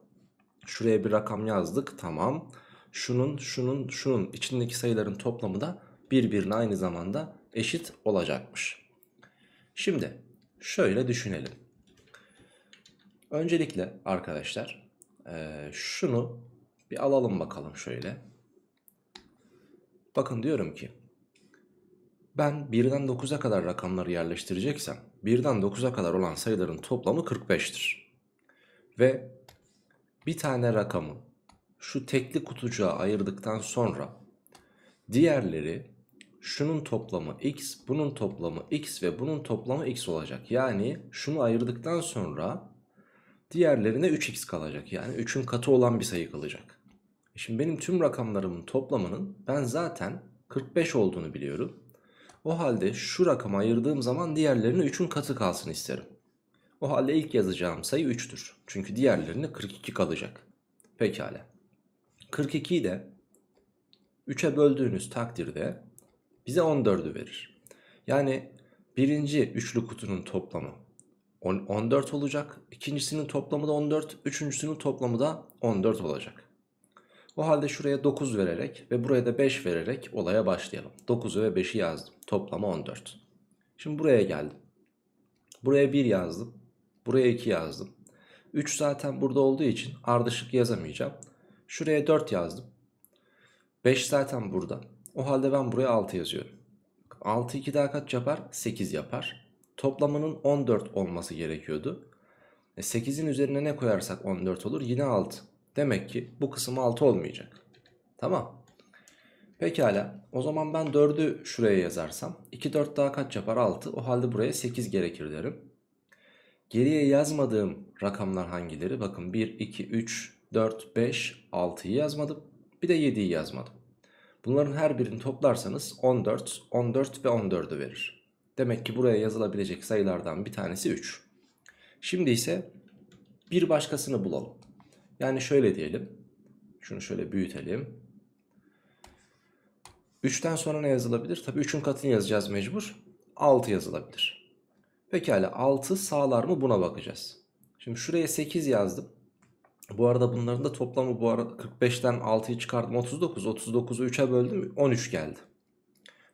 şuraya bir rakam yazdık tamam. Şunun, şunun, şunun içindeki sayıların toplamı da birbirine aynı zamanda eşit olacakmış. Şimdi şöyle düşünelim. Öncelikle arkadaşlar e, şunu bir alalım bakalım şöyle. Bakın diyorum ki ben 1'den 9'a kadar rakamları yerleştireceksem 1'den 9'a kadar olan sayıların toplamı 45'tir. Ve bir tane rakamı şu tekli kutucuğa ayırdıktan sonra diğerleri şunun toplamı x, bunun toplamı x ve bunun toplamı x olacak. Yani şunu ayırdıktan sonra diğerlerine 3x kalacak. Yani 3'ün katı olan bir sayı kalacak. E şimdi benim tüm rakamlarımın toplamının ben zaten 45 olduğunu biliyorum. O halde şu rakama ayırdığım zaman diğerlerine 3'ün katı kalsın isterim. O halde ilk yazacağım sayı 3'tür. Çünkü diğerlerine 42 kalacak. Pekala. 42'yi de 3'e böldüğünüz takdirde bize 14'ü verir. Yani birinci üçlü kutunun toplamı 14 olacak. İkincisinin toplamı da 14. Üçüncüsünün toplamı da 14 olacak. O halde şuraya 9 vererek ve buraya da 5 vererek olaya başlayalım. 9'u ve 5'i yazdım. Toplama 14. Şimdi buraya geldim. Buraya 1 yazdım. Buraya 2 yazdım. 3 zaten burada olduğu için ardışık yazamayacağım. Şuraya 4 yazdım. 5 zaten burada. O halde ben buraya 6 yazıyorum. 6 2 daha kaç yapar? 8 yapar. Toplamının 14 olması gerekiyordu. E 8'in üzerine ne koyarsak 14 olur? Yine 6. Demek ki bu kısım 6 olmayacak. Tamam. Pekala. O zaman ben 4'ü şuraya yazarsam 2 4 daha kaç yapar? 6. O halde buraya 8 gerekir derim. Geriye yazmadığım rakamlar hangileri? Bakın 1, 2, 3, 4, 5, 6'yı yazmadım. Bir de 7'yi yazmadım. Bunların her birini toplarsanız 14, 14 ve 14'ü verir. Demek ki buraya yazılabilecek sayılardan bir tanesi 3. Şimdi ise bir başkasını bulalım. Yani şöyle diyelim. Şunu şöyle büyütelim. 3'ten sonra ne yazılabilir? Tabii 3'ün katını yazacağız mecbur. 6 yazılabilir. Pekala 6 sağlar mı buna bakacağız. Şimdi şuraya 8 yazdım. Bu arada bunların da toplamı bu arada 45'ten 6'yı çıkardım 39. 39'u 3'e böldüm 13 geldi.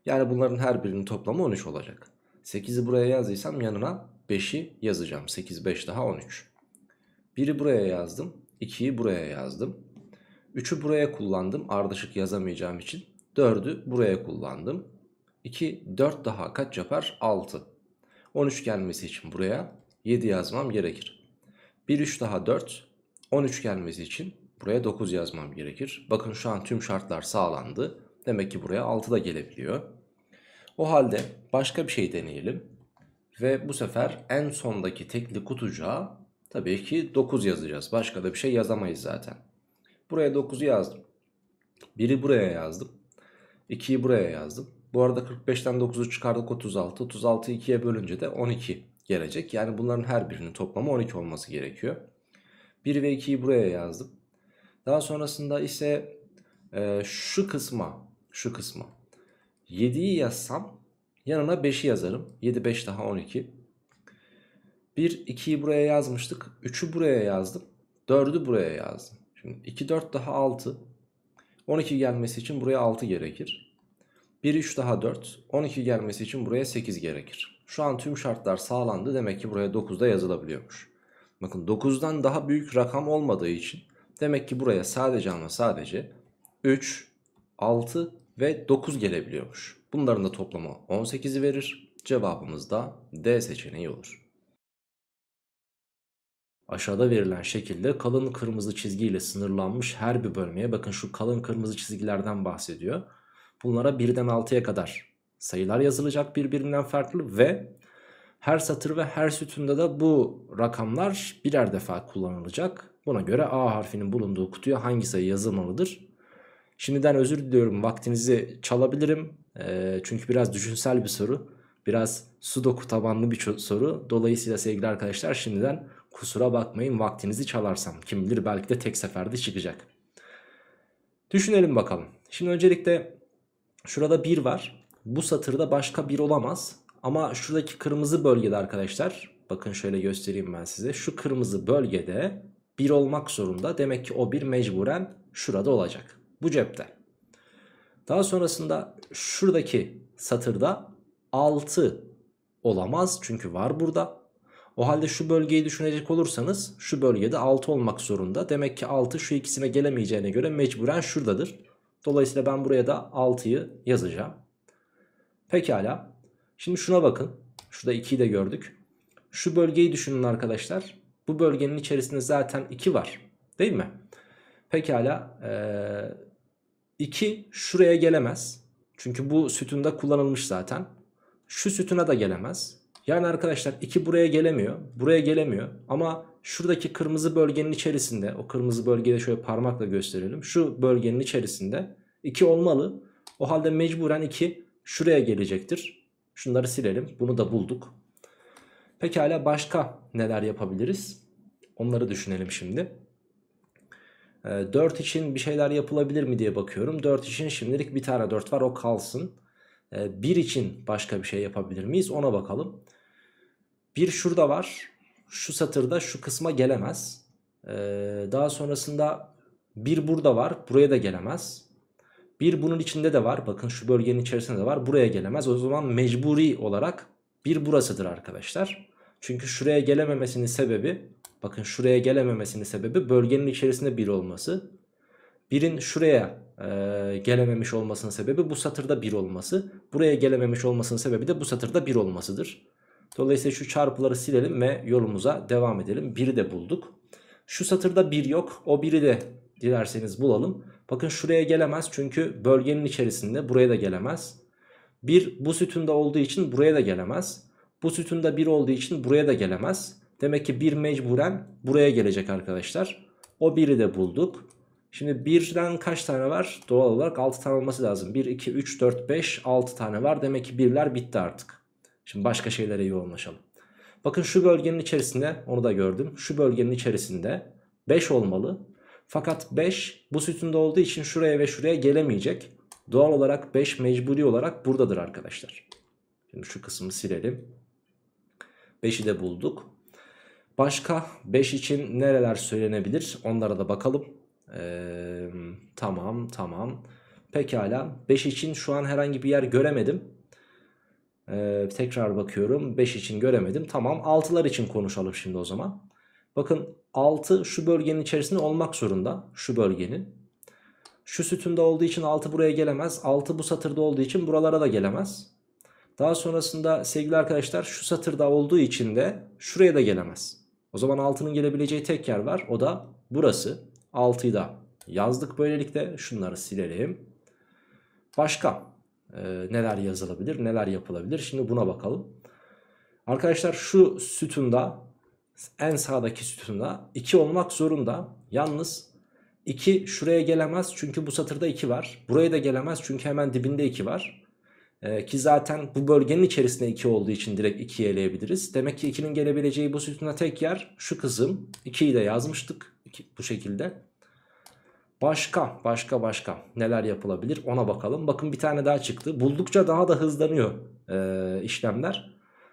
Yani bunların her birinin toplamı 13 olacak. 8'i buraya yazdıysam yanına 5'i yazacağım. 8, 5 daha 13. 1'i buraya yazdım. 2'yi buraya yazdım. 3'ü buraya kullandım. Ardışık yazamayacağım için. 4'ü buraya kullandım. 2, 4 daha kaç yapar? 6. 13 gelmesi için buraya 7 yazmam gerekir. 1, 3 daha 4. 13 gelmesi için buraya 9 yazmam gerekir. Bakın şu an tüm şartlar sağlandı. Demek ki buraya 6 da gelebiliyor. O halde başka bir şey deneyelim. Ve bu sefer en sondaki tekli kutucuğa Tabii ki 9 yazacağız. Başka da bir şey yazamayız zaten. Buraya 9'u yazdım. 1'i buraya yazdım. 2'yi buraya yazdım. Bu arada 45'ten 9'u çıkardık 36. 36'yı 2'ye bölünce de 12 gelecek. Yani bunların her birinin toplamı 12 olması gerekiyor. 1 ve 2'yi buraya yazdım. Daha sonrasında ise e, şu kısma, şu kısma 7'yi yazsam yanına 5'i yazarım. 7, 5 daha 12. 1, 2'yi buraya yazmıştık. 3'ü buraya yazdım. 4'ü buraya yazdım. Şimdi 2, 4 daha 6. 12 gelmesi için buraya 6 gerekir. 1, 3 daha 4. 12 gelmesi için buraya 8 gerekir. Şu an tüm şartlar sağlandı. Demek ki buraya 9 da yazılabiliyormuş. Bakın 9'dan daha büyük rakam olmadığı için demek ki buraya sadece ama sadece 3, 6 ve 9 gelebiliyormuş. Bunların da toplamı 18'i verir. Cevabımız da D seçeneği olur. Aşağıda verilen şekilde kalın kırmızı çizgiyle sınırlanmış her bir bölmeye bakın şu kalın kırmızı çizgilerden bahsediyor. Bunlara 1'den 6'ya kadar sayılar yazılacak birbirinden farklı ve her satır ve her sütunda da bu rakamlar birer defa kullanılacak. Buna göre A harfinin bulunduğu kutuya hangi sayı yazılmalıdır? Şimdiden özür diliyorum vaktinizi çalabilirim. E, çünkü biraz düşünsel bir soru. Biraz sudoku tabanlı bir soru. Dolayısıyla sevgili arkadaşlar şimdiden Kusura bakmayın vaktinizi çalarsam. Kim bilir belki de tek seferde çıkacak. Düşünelim bakalım. Şimdi öncelikle şurada 1 var. Bu satırda başka 1 olamaz. Ama şuradaki kırmızı bölgede arkadaşlar. Bakın şöyle göstereyim ben size. Şu kırmızı bölgede 1 olmak zorunda. Demek ki o 1 mecburen şurada olacak. Bu cepte. Daha sonrasında şuradaki satırda 6 olamaz. Çünkü var burada. O halde şu bölgeyi düşünecek olursanız şu bölgede 6 olmak zorunda. Demek ki 6 şu ikisine gelemeyeceğine göre mecburen şuradadır. Dolayısıyla ben buraya da 6'yı yazacağım. Pekala. Şimdi şuna bakın. Şurada 2'yi de gördük. Şu bölgeyi düşünün arkadaşlar. Bu bölgenin içerisinde zaten 2 var. Değil mi? Pekala. 2 ee, şuraya gelemez. Çünkü bu sütunda kullanılmış zaten. Şu sütuna da gelemez. Yani arkadaşlar 2 buraya gelemiyor. Buraya gelemiyor. Ama şuradaki kırmızı bölgenin içerisinde o kırmızı bölgede şöyle parmakla gösterelim. Şu bölgenin içerisinde 2 olmalı. O halde mecburen 2 şuraya gelecektir. Şunları silelim. Bunu da bulduk. Pekala başka neler yapabiliriz? Onları düşünelim şimdi. 4 ee, için bir şeyler yapılabilir mi diye bakıyorum. 4 için şimdilik bir tane 4 var o kalsın. 1 ee, için başka bir şey yapabilir miyiz ona bakalım. Bir şurada var. Şu satırda şu kısma gelemez. Ee, daha sonrasında bir burada var. Buraya da gelemez. Bir bunun içinde de var. Bakın şu bölgenin içerisinde de var. Buraya gelemez. O zaman mecburi olarak bir burasıdır arkadaşlar. Çünkü şuraya gelememesinin sebebi bakın şuraya gelememesinin sebebi bölgenin içerisinde bir olması. Birin şuraya e, gelememiş olmasının sebebi bu satırda bir olması. Buraya gelememiş olmasının sebebi de bu satırda bir olmasıdır. Dolayısıyla şu çarpıları silelim ve yolumuza devam edelim. 1'i de bulduk. Şu satırda 1 yok. O 1'i de dilerseniz bulalım. Bakın şuraya gelemez çünkü bölgenin içerisinde buraya da gelemez. 1 bu sütunda olduğu için buraya da gelemez. Bu sütunda 1 olduğu için buraya da gelemez. Demek ki 1 mecburen buraya gelecek arkadaşlar. O 1'i de bulduk. Şimdi 1'den kaç tane var? Doğal olarak 6 tane olması lazım. 1, 2, 3, 4, 5, 6 tane var. Demek ki 1'ler bitti artık. Şimdi başka şeylere yoğunlaşalım. Bakın şu bölgenin içerisinde onu da gördüm. Şu bölgenin içerisinde 5 olmalı. Fakat 5 bu sütunda olduğu için şuraya ve şuraya gelemeyecek. Doğal olarak 5 mecburi olarak buradadır arkadaşlar. Şimdi şu kısmı silelim. 5'i de bulduk. Başka 5 için nereler söylenebilir onlara da bakalım. Ee, tamam tamam. Pekala 5 için şu an herhangi bir yer göremedim. Ee, tekrar bakıyorum 5 için göremedim. Tamam 6'lar için konuşalım şimdi o zaman. Bakın 6 şu bölgenin içerisinde olmak zorunda. Şu bölgenin. Şu sütunda olduğu için 6 buraya gelemez. 6 bu satırda olduğu için buralara da gelemez. Daha sonrasında sevgili arkadaşlar şu satırda olduğu için de şuraya da gelemez. O zaman 6'nın gelebileceği tek yer var. O da burası. 6'yı da yazdık böylelikle. Şunları silelim. Başka e, neler yazılabilir, neler yapılabilir. Şimdi buna bakalım. Arkadaşlar şu sütunda en sağdaki sütunda 2 olmak zorunda. Yalnız 2 şuraya gelemez çünkü bu satırda 2 var. Buraya da gelemez çünkü hemen dibinde 2 var. Ee, ki zaten bu bölgenin içerisinde 2 olduğu için direkt 2'yi eleyebiliriz. Demek ki 2'nin gelebileceği bu sütunda tek yer şu kızım. 2'yi de yazmıştık bu şekilde. Başka başka başka neler yapılabilir ona bakalım. Bakın bir tane daha çıktı. Buldukça daha da hızlanıyor e, işlemler.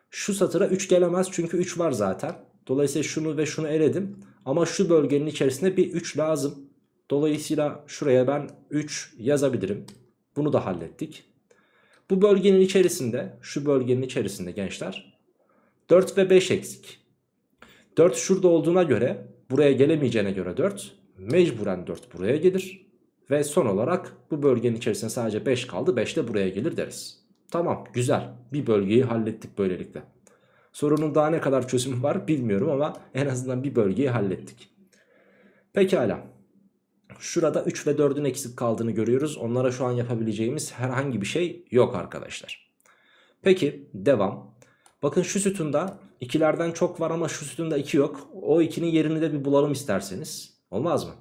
Şu satıra 3 gelemez çünkü 3 var zaten. Dolayısıyla şunu ve şunu eledim. Ama şu bölgenin içerisinde bir 3 lazım. Dolayısıyla şuraya ben 3 yazabilirim. Bunu da hallettik. Bu bölgenin içerisinde şu bölgenin içerisinde gençler 4 ve 5 eksik. 4 şurada olduğuna göre buraya gelemeyeceğine göre 4 mecburen 4 buraya gelir. Ve son olarak bu bölgenin içerisinde sadece 5 kaldı. 5 de buraya gelir deriz. Tamam güzel bir bölgeyi hallettik böylelikle. Sorunun daha ne kadar çözümü var bilmiyorum ama en azından bir bölgeyi hallettik. Pekala. Şurada 3 ve 4'ün eksik kaldığını görüyoruz. Onlara şu an yapabileceğimiz herhangi bir şey yok arkadaşlar. Peki devam. Bakın şu sütunda ikilerden çok var ama şu sütunda 2 yok. O 2'nin yerini de bir bulalım isterseniz. Olmaz mı?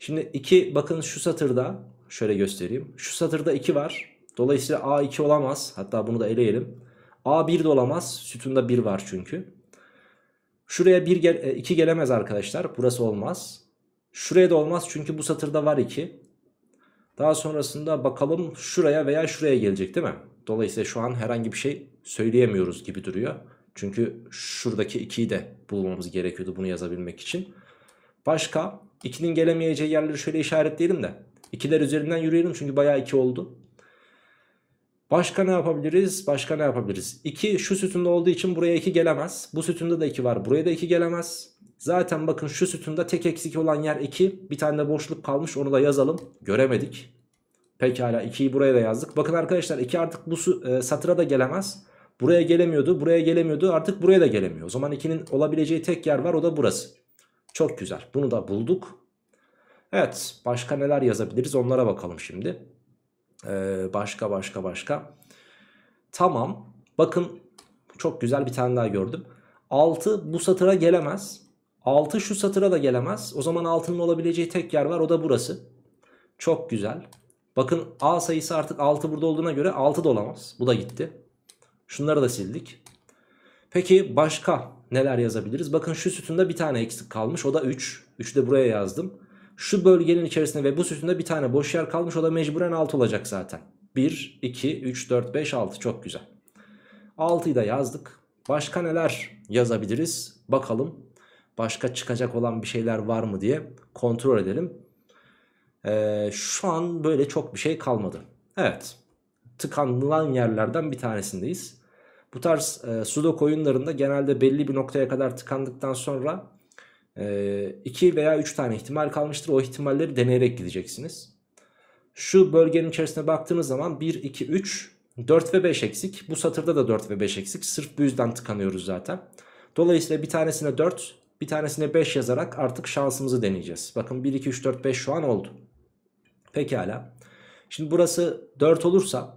Şimdi 2 bakın şu satırda şöyle göstereyim. Şu satırda 2 var. Dolayısıyla A2 olamaz. Hatta bunu da eleyelim. A1 de olamaz. Sütunda 1 var çünkü. Şuraya 1 gel 2 e, gelemez arkadaşlar. Burası olmaz. Şuraya da olmaz çünkü bu satırda var 2. Daha sonrasında bakalım şuraya veya şuraya gelecek değil mi? Dolayısıyla şu an herhangi bir şey söyleyemiyoruz gibi duruyor. Çünkü şuradaki 2'yi de bulmamız gerekiyordu bunu yazabilmek için. Başka 2'nin gelemeyeceği yerleri şöyle işaretleyelim de. 2'ler üzerinden yürüyelim çünkü bayağı 2 oldu. Başka ne yapabiliriz? Başka ne yapabiliriz? 2 şu sütunda olduğu için buraya 2 gelemez. Bu sütunda da 2 var. Buraya da 2 gelemez. Zaten bakın şu sütunda tek eksik olan yer 2. Bir tane de boşluk kalmış onu da yazalım. Göremedik. Pekala 2'yi buraya da yazdık. Bakın arkadaşlar 2 artık bu e, satıra da gelemez. Buraya gelemiyordu, buraya gelemiyordu artık buraya da gelemiyor. O zaman 2'nin olabileceği tek yer var o da burası. Çok güzel. Bunu da bulduk. Evet başka neler yazabiliriz onlara bakalım şimdi. Ee, başka başka başka. Tamam. Bakın çok güzel bir tane daha gördüm. 6 bu satıra gelemez. 6 şu satıra da gelemez. O zaman 6'nın olabileceği tek yer var o da burası. Çok güzel. Bakın A sayısı artık 6 burada olduğuna göre 6 da olamaz. Bu da gitti. Şunları da sildik. Peki başka neler yazabiliriz? Bakın şu sütunda bir tane eksik kalmış o da 3. 3'ü de buraya yazdım. Şu bölgenin içerisinde ve bu sütunda bir tane boş yer kalmış o da mecburen 6 olacak zaten. 1, 2, 3, 4, 5, 6 çok güzel. 6'yı da yazdık. Başka neler yazabiliriz? Bakalım başka çıkacak olan bir şeyler var mı diye kontrol edelim. Ee, şu an böyle çok bir şey kalmadı. Evet tıkanılan yerlerden bir tanesindeyiz. Bu tarz e, sudoku oyunlarında genelde belli bir noktaya kadar tıkandıktan sonra 2 e, veya 3 tane ihtimal kalmıştır. O ihtimalleri deneyerek gideceksiniz. Şu bölgenin içerisine baktığınız zaman 1, 2, 3, 4 ve 5 eksik. Bu satırda da 4 ve 5 eksik. Sırf bu yüzden tıkanıyoruz zaten. Dolayısıyla bir tanesine 4, bir tanesine 5 yazarak artık şansımızı deneyeceğiz. Bakın 1, 2, 3, 4, 5 şu an oldu. Pekala. Şimdi burası 4 olursa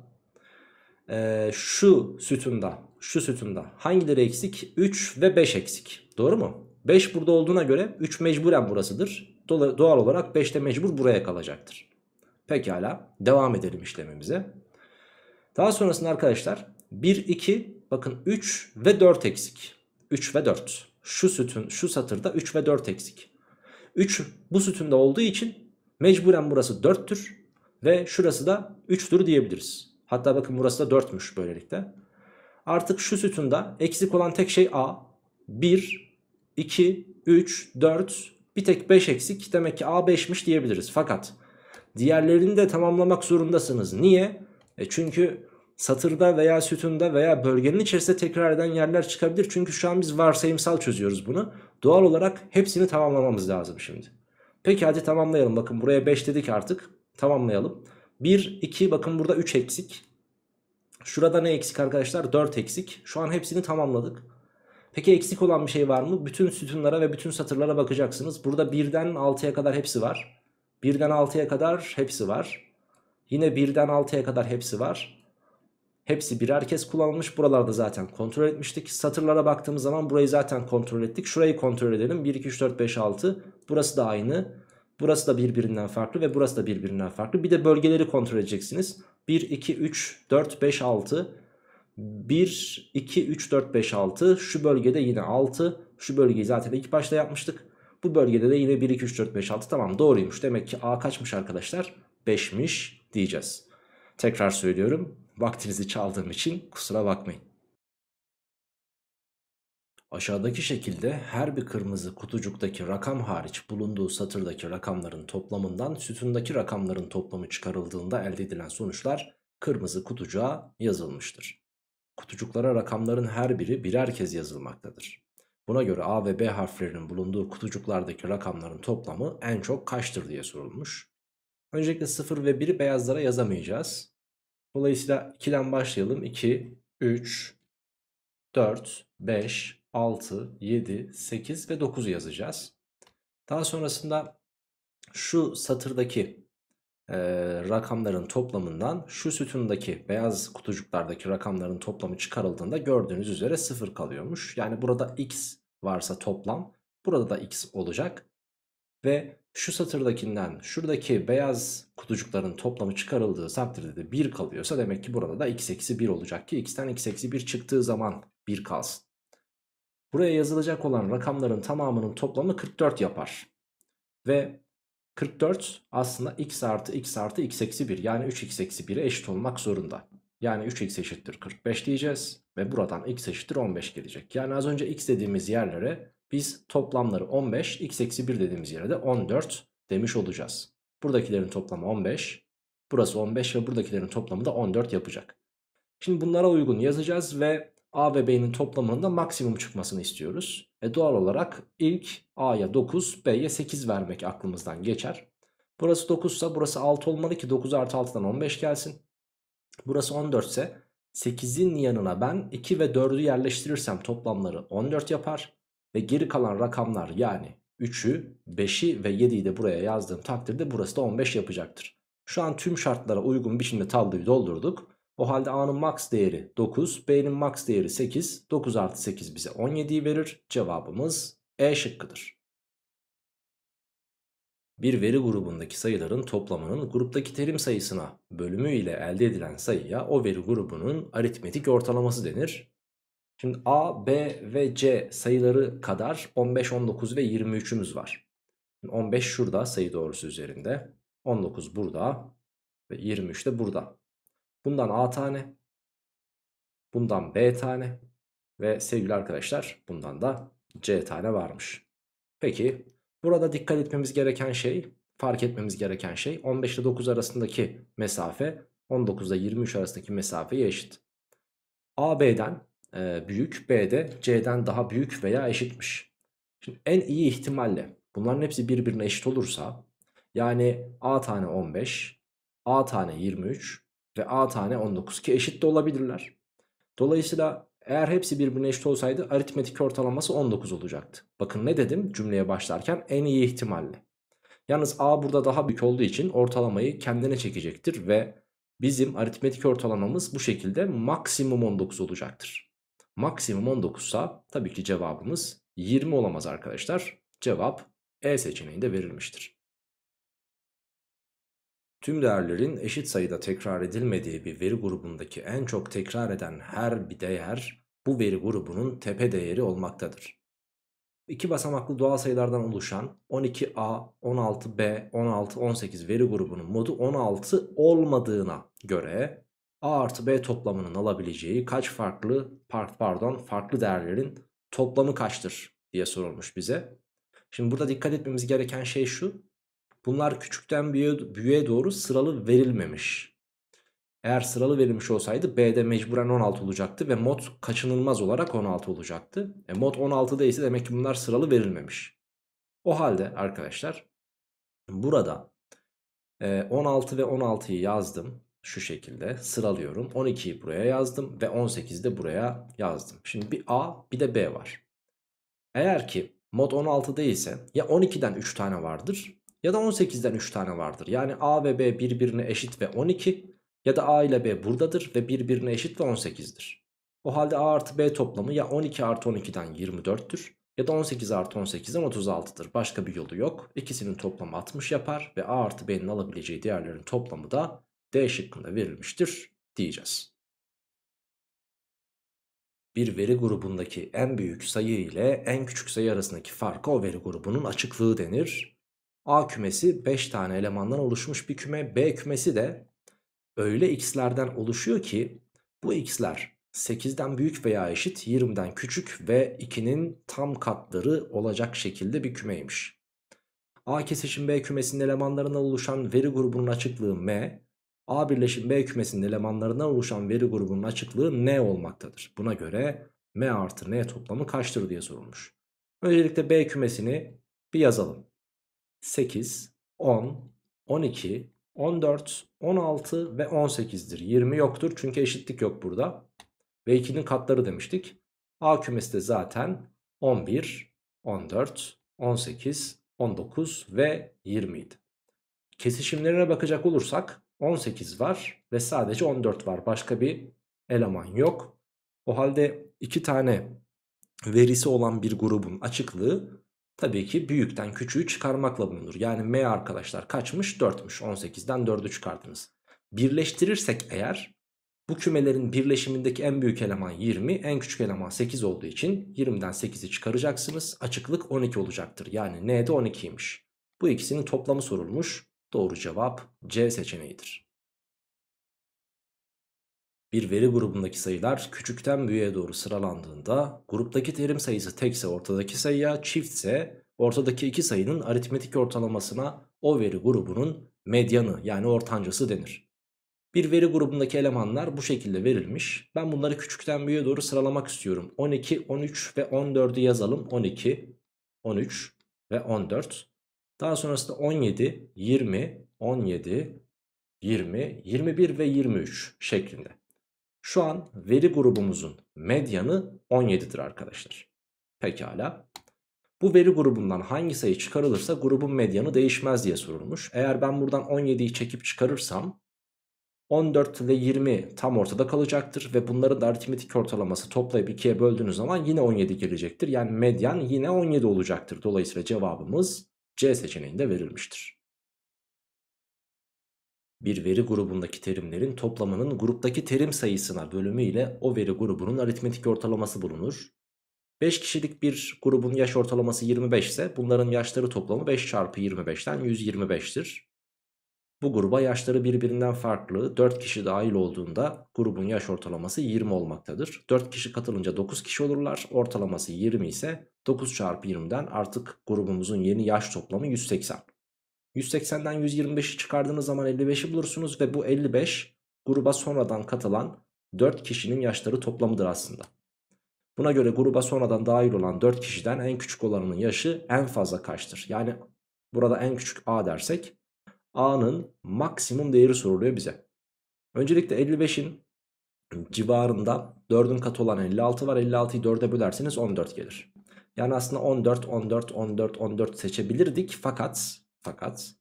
e, şu sütunda şu sütunda. Hangileri eksik? 3 ve 5 eksik. Doğru mu? 5 burada olduğuna göre 3 mecburen burasıdır. Doğal olarak 5 de mecbur buraya kalacaktır. Pekala devam edelim işlemimize. Daha sonrasında arkadaşlar 1, 2, bakın 3 ve 4 eksik. 3 ve 4. Şu sütün, şu satırda 3 ve 4 eksik. 3 bu sütünde olduğu için mecburen burası 4'tür. Ve şurası da 3'tür diyebiliriz. Hatta bakın burası da 4'müş böylelikle. Artık şu sütunda eksik olan tek şey A. 1, 2, 3, 4 bir tek 5 eksik. Demek ki A 5'miş diyebiliriz. Fakat diğerlerini de tamamlamak zorundasınız. Niye? E çünkü satırda veya sütunda veya bölgenin içerisinde tekrar eden yerler çıkabilir. Çünkü şu an biz varsayımsal çözüyoruz bunu. Doğal olarak hepsini tamamlamamız lazım şimdi. Peki hadi tamamlayalım. Bakın buraya 5 dedik artık. Tamamlayalım. 1, 2 bakın burada 3 eksik. Şurada ne eksik arkadaşlar? 4 eksik. Şu an hepsini tamamladık. Peki eksik olan bir şey var mı? Bütün sütunlara ve bütün satırlara bakacaksınız. Burada 1'den 6'ya kadar hepsi var. 1'den 6'ya kadar hepsi var. Yine 1'den 6'ya kadar hepsi var. Hepsi birer kez kullanılmış. Buralarda zaten kontrol etmiştik. Satırlara baktığımız zaman burayı zaten kontrol ettik. Şurayı kontrol edelim. 1, 2, 3, 4, 5, 6. Burası da aynı. Burası da birbirinden farklı ve burası da birbirinden farklı. Bir de bölgeleri kontrol edeceksiniz. 1, 2, 3, 4, 5, 6. 1, 2, 3, 4, 5, 6. Şu bölgede yine 6. Şu bölgeyi zaten ilk başta yapmıştık. Bu bölgede de yine 1, 2, 3, 4, 5, 6. Tamam doğruymuş. Demek ki A kaçmış arkadaşlar? 5'miş diyeceğiz. Tekrar söylüyorum. Vaktinizi çaldığım için kusura bakmayın. Aşağıdaki şekilde her bir kırmızı kutucuktaki rakam hariç bulunduğu satırdaki rakamların toplamından sütundaki rakamların toplamı çıkarıldığında elde edilen sonuçlar kırmızı kutucuğa yazılmıştır. Kutucuklara rakamların her biri birer kez yazılmaktadır. Buna göre A ve B harflerinin bulunduğu kutucuklardaki rakamların toplamı en çok kaçtır diye sorulmuş. Öncelikle 0 ve 1'i beyazlara yazamayacağız. Dolayısıyla 2'den başlayalım. 2, 3, 4, 5, 6, 7, 8 ve 9 yazacağız. Daha sonrasında şu satırdaki e, rakamların toplamından şu sütundaki beyaz kutucuklardaki rakamların toplamı çıkarıldığında gördüğünüz üzere 0 kalıyormuş. Yani burada x varsa toplam burada da x olacak. Ve şu satırdakinden şuradaki beyaz kutucukların toplamı çıkarıldığı takdirde de 1 kalıyorsa demek ki burada da x eksi 1 olacak ki x'ten x eksi 1 çıktığı zaman 1 kalsın. Buraya yazılacak olan rakamların tamamının toplamı 44 yapar. Ve 44 aslında x artı x artı x eksi 1 yani 3x eksi 1'e eşit olmak zorunda. Yani 3x eşittir 45 diyeceğiz ve buradan x eşittir 15 gelecek. Yani az önce x dediğimiz yerlere biz toplamları 15, x eksi 1 dediğimiz yere de 14 demiş olacağız. Buradakilerin toplamı 15, burası 15 ve buradakilerin toplamı da 14 yapacak. Şimdi bunlara uygun yazacağız ve A ve B'nin toplamının da maksimum çıkmasını istiyoruz. E doğal olarak ilk A'ya 9, B'ye 8 vermek aklımızdan geçer. Burası 9 ise burası 6 olmalı ki 9 artı 6'dan 15 gelsin. Burası 14 ise 8'in yanına ben 2 ve 4'ü yerleştirirsem toplamları 14 yapar. Ve geri kalan rakamlar yani 3'ü, 5'i ve 7'yi de buraya yazdığım takdirde burası da 15 yapacaktır. Şu an tüm şartlara uygun biçimde tabloyu doldurduk. O halde A'nın max değeri 9, B'nin max değeri 8. 9 artı 8 bize 17'yi verir. Cevabımız E şıkkıdır. Bir veri grubundaki sayıların toplamının gruptaki terim sayısına bölümü ile elde edilen sayıya o veri grubunun aritmetik ortalaması denir. Şimdi A, B ve C sayıları kadar 15, 19 ve 23'ümüz var. 15 şurada sayı doğrusu üzerinde. 19 burada ve 23 de burada. Bundan A tane. Bundan B tane. Ve sevgili arkadaşlar bundan da C tane varmış. Peki burada dikkat etmemiz gereken şey fark etmemiz gereken şey 15 ile 9 arasındaki mesafe 19 ile 23 arasındaki mesafeye eşit. A B'den e, büyük B de C'den daha büyük veya eşitmiş. Şimdi en iyi ihtimalle bunların hepsi birbirine eşit olursa yani A tane 15 A tane 23 ve a tane 19 ki eşit de olabilirler. Dolayısıyla eğer hepsi birbirine eşit olsaydı aritmetik ortalaması 19 olacaktı. Bakın ne dedim cümleye başlarken en iyi ihtimalle. Yalnız a burada daha büyük olduğu için ortalamayı kendine çekecektir ve bizim aritmetik ortalamamız bu şekilde maksimum 19 olacaktır. Maksimum 19 sa tabii ki cevabımız 20 olamaz arkadaşlar. Cevap E seçeneğinde verilmiştir. Tüm değerlerin eşit sayıda tekrar edilmediği bir veri grubundaki en çok tekrar eden her bir değer bu veri grubunun tepe değeri olmaktadır. İki basamaklı doğal sayılardan oluşan 12A, 16B, 16, 18 veri grubunun modu 16 olmadığına göre A artı B toplamının alabileceği kaç farklı pardon farklı değerlerin toplamı kaçtır diye sorulmuş bize. Şimdi burada dikkat etmemiz gereken şey şu. Bunlar küçükten büyüğe, doğru sıralı verilmemiş. Eğer sıralı verilmiş olsaydı B'de mecburen 16 olacaktı ve mod kaçınılmaz olarak 16 olacaktı. E, mod 16'da ise demek ki bunlar sıralı verilmemiş. O halde arkadaşlar burada 16 e, ve 16'yı yazdım şu şekilde sıralıyorum. 12'yi buraya yazdım ve 18'i de buraya yazdım. Şimdi bir A bir de B var. Eğer ki mod 16 değilse ya 12'den 3 tane vardır ya da 18'den 3 tane vardır. Yani A ve B birbirine eşit ve 12 ya da A ile B buradadır ve birbirine eşit ve 18'dir. O halde A artı B toplamı ya 12 artı 12'den 24'tür ya da 18 artı 18'den 36'dır. Başka bir yolu yok. İkisinin toplamı 60 yapar ve A artı B'nin alabileceği değerlerin toplamı da D şıkkında verilmiştir diyeceğiz. Bir veri grubundaki en büyük sayı ile en küçük sayı arasındaki farka o veri grubunun açıklığı denir. A kümesi 5 tane elemandan oluşmuş bir küme. B kümesi de öyle x'lerden oluşuyor ki bu x'ler 8'den büyük veya eşit 20'den küçük ve 2'nin tam katları olacak şekilde bir kümeymiş. A kesişim B kümesinin elemanlarından oluşan veri grubunun açıklığı M, A birleşim B kümesinin elemanlarından oluşan veri grubunun açıklığı N olmaktadır. Buna göre M artı N toplamı kaçtır diye sorulmuş. Öncelikle B kümesini bir yazalım. 8, 10, 12, 14, 16 ve 18'dir. 20 yoktur çünkü eşitlik yok burada. Ve 2'nin katları demiştik. A kümesi de zaten 11, 14, 18, 19 ve 20 idi. Kesişimlerine bakacak olursak 18 var ve sadece 14 var. Başka bir eleman yok. O halde iki tane verisi olan bir grubun açıklığı Tabii ki büyükten küçüğü çıkarmakla bulunur. Yani m arkadaşlar kaçmış? 4'müş. 18'den 4'ü çıkardınız. Birleştirirsek eğer bu kümelerin birleşimindeki en büyük eleman 20, en küçük eleman 8 olduğu için 20'den 8'i çıkaracaksınız. Açıklık 12 olacaktır. Yani n'de 12'ymiş. Bu ikisinin toplamı sorulmuş. Doğru cevap C seçeneğidir. Bir veri grubundaki sayılar küçükten büyüğe doğru sıralandığında gruptaki terim sayısı tekse ortadaki sayıya çiftse ortadaki iki sayının aritmetik ortalamasına o veri grubunun medyanı yani ortancası denir. Bir veri grubundaki elemanlar bu şekilde verilmiş. Ben bunları küçükten büyüğe doğru sıralamak istiyorum. 12, 13 ve 14'ü yazalım. 12, 13 ve 14. Daha sonrasında 17, 20, 17, 20, 21 ve 23 şeklinde. Şu an veri grubumuzun medyanı 17'dir arkadaşlar. Pekala. Bu veri grubundan hangi sayı çıkarılırsa grubun medyanı değişmez diye sorulmuş. Eğer ben buradan 17'yi çekip çıkarırsam 14 ve 20 tam ortada kalacaktır ve bunların da aritmetik ortalaması toplayıp 2'ye böldüğünüz zaman yine 17 gelecektir. Yani medyan yine 17 olacaktır. Dolayısıyla cevabımız C seçeneğinde verilmiştir bir veri grubundaki terimlerin toplamının gruptaki terim sayısına bölümü ile o veri grubunun aritmetik ortalaması bulunur. 5 kişilik bir grubun yaş ortalaması 25 ise bunların yaşları toplamı 5 çarpı 25'ten 125'tir. Bu gruba yaşları birbirinden farklı 4 kişi dahil olduğunda grubun yaş ortalaması 20 olmaktadır. 4 kişi katılınca 9 kişi olurlar. Ortalaması 20 ise 9 çarpı 20'den artık grubumuzun yeni yaş toplamı 180. 180'den 125'i çıkardığınız zaman 55'i bulursunuz ve bu 55 gruba sonradan katılan 4 kişinin yaşları toplamıdır aslında. Buna göre gruba sonradan dahil olan 4 kişiden en küçük olanının yaşı en fazla kaçtır? Yani burada en küçük A dersek A'nın maksimum değeri soruluyor bize. Öncelikle 55'in civarında 4'ün katı olan 56 var. 56'yı 4'e bölerseniz 14 gelir. Yani aslında 14, 14, 14, 14 seçebilirdik fakat fakat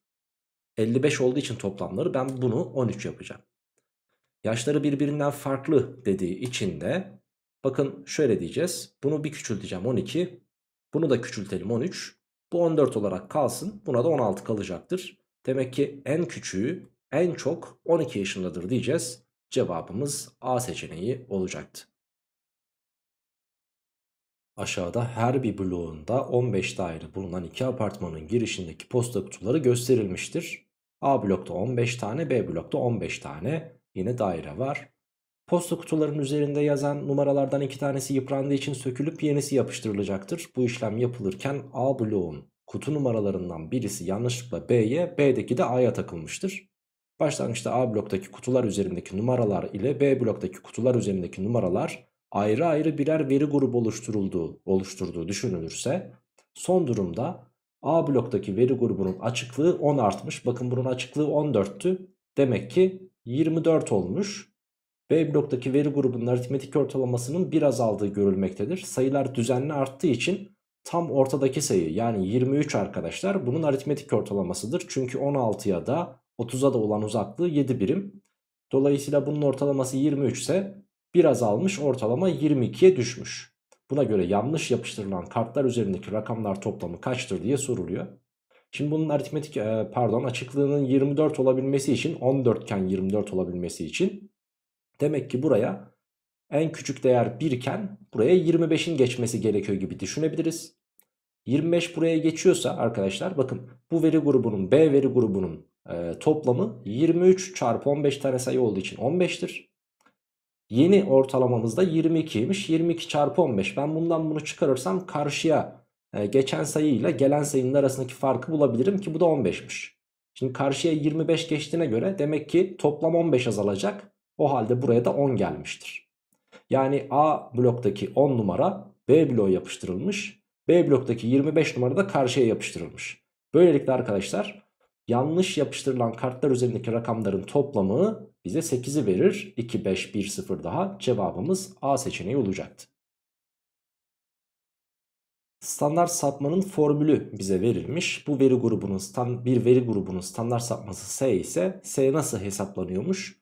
55 olduğu için toplamları ben bunu 13 yapacağım. Yaşları birbirinden farklı dediği için de bakın şöyle diyeceğiz. Bunu bir küçülteceğim 12. Bunu da küçültelim 13. Bu 14 olarak kalsın. Buna da 16 kalacaktır. Demek ki en küçüğü en çok 12 yaşındadır diyeceğiz. Cevabımız A seçeneği olacaktı. Aşağıda her bir bloğunda 15 daire bulunan iki apartmanın girişindeki posta kutuları gösterilmiştir. A blokta 15 tane, B blokta 15 tane yine daire var. Posta kutularının üzerinde yazan numaralardan iki tanesi yıprandığı için sökülüp yenisi yapıştırılacaktır. Bu işlem yapılırken A bloğun kutu numaralarından birisi yanlışlıkla B'ye, B'deki de A'ya takılmıştır. Başlangıçta A bloktaki kutular üzerindeki numaralar ile B bloktaki kutular üzerindeki numaralar ayrı ayrı birer veri grubu oluşturulduğu, oluşturduğu düşünülürse son durumda A bloktaki veri grubunun açıklığı 10 artmış. Bakın bunun açıklığı 14'tü. Demek ki 24 olmuş. B bloktaki veri grubunun aritmetik ortalamasının bir azaldığı görülmektedir. Sayılar düzenli arttığı için tam ortadaki sayı yani 23 arkadaşlar bunun aritmetik ortalamasıdır. Çünkü 16'ya da 30'a da olan uzaklığı 7 birim. Dolayısıyla bunun ortalaması 23 ise 1 azalmış ortalama 22'ye düşmüş. Buna göre yanlış yapıştırılan kartlar üzerindeki rakamlar toplamı kaçtır diye soruluyor. Şimdi bunun aritmetik e, pardon açıklığının 24 olabilmesi için 14 iken 24 olabilmesi için demek ki buraya en küçük değer 1 iken buraya 25'in geçmesi gerekiyor gibi düşünebiliriz. 25 buraya geçiyorsa arkadaşlar bakın bu veri grubunun B veri grubunun e, toplamı 23 çarpı 15 tane sayı olduğu için 15'tir. Yeni ortalamamız da 22'ymiş. 22 çarpı 15. Ben bundan bunu çıkarırsam karşıya e, geçen sayıyla gelen sayının arasındaki farkı bulabilirim ki bu da 15'miş. Şimdi karşıya 25 geçtiğine göre demek ki toplam 15 azalacak. O halde buraya da 10 gelmiştir. Yani A bloktaki 10 numara B bloğa yapıştırılmış. B bloktaki 25 numara da karşıya yapıştırılmış. Böylelikle arkadaşlar yanlış yapıştırılan kartlar üzerindeki rakamların toplamı bize 8'i verir. 2, 5, 1, 0 daha cevabımız A seçeneği olacaktı. Standart sapmanın formülü bize verilmiş. Bu veri grubunun bir veri grubunun standart sapması S ise S nasıl hesaplanıyormuş?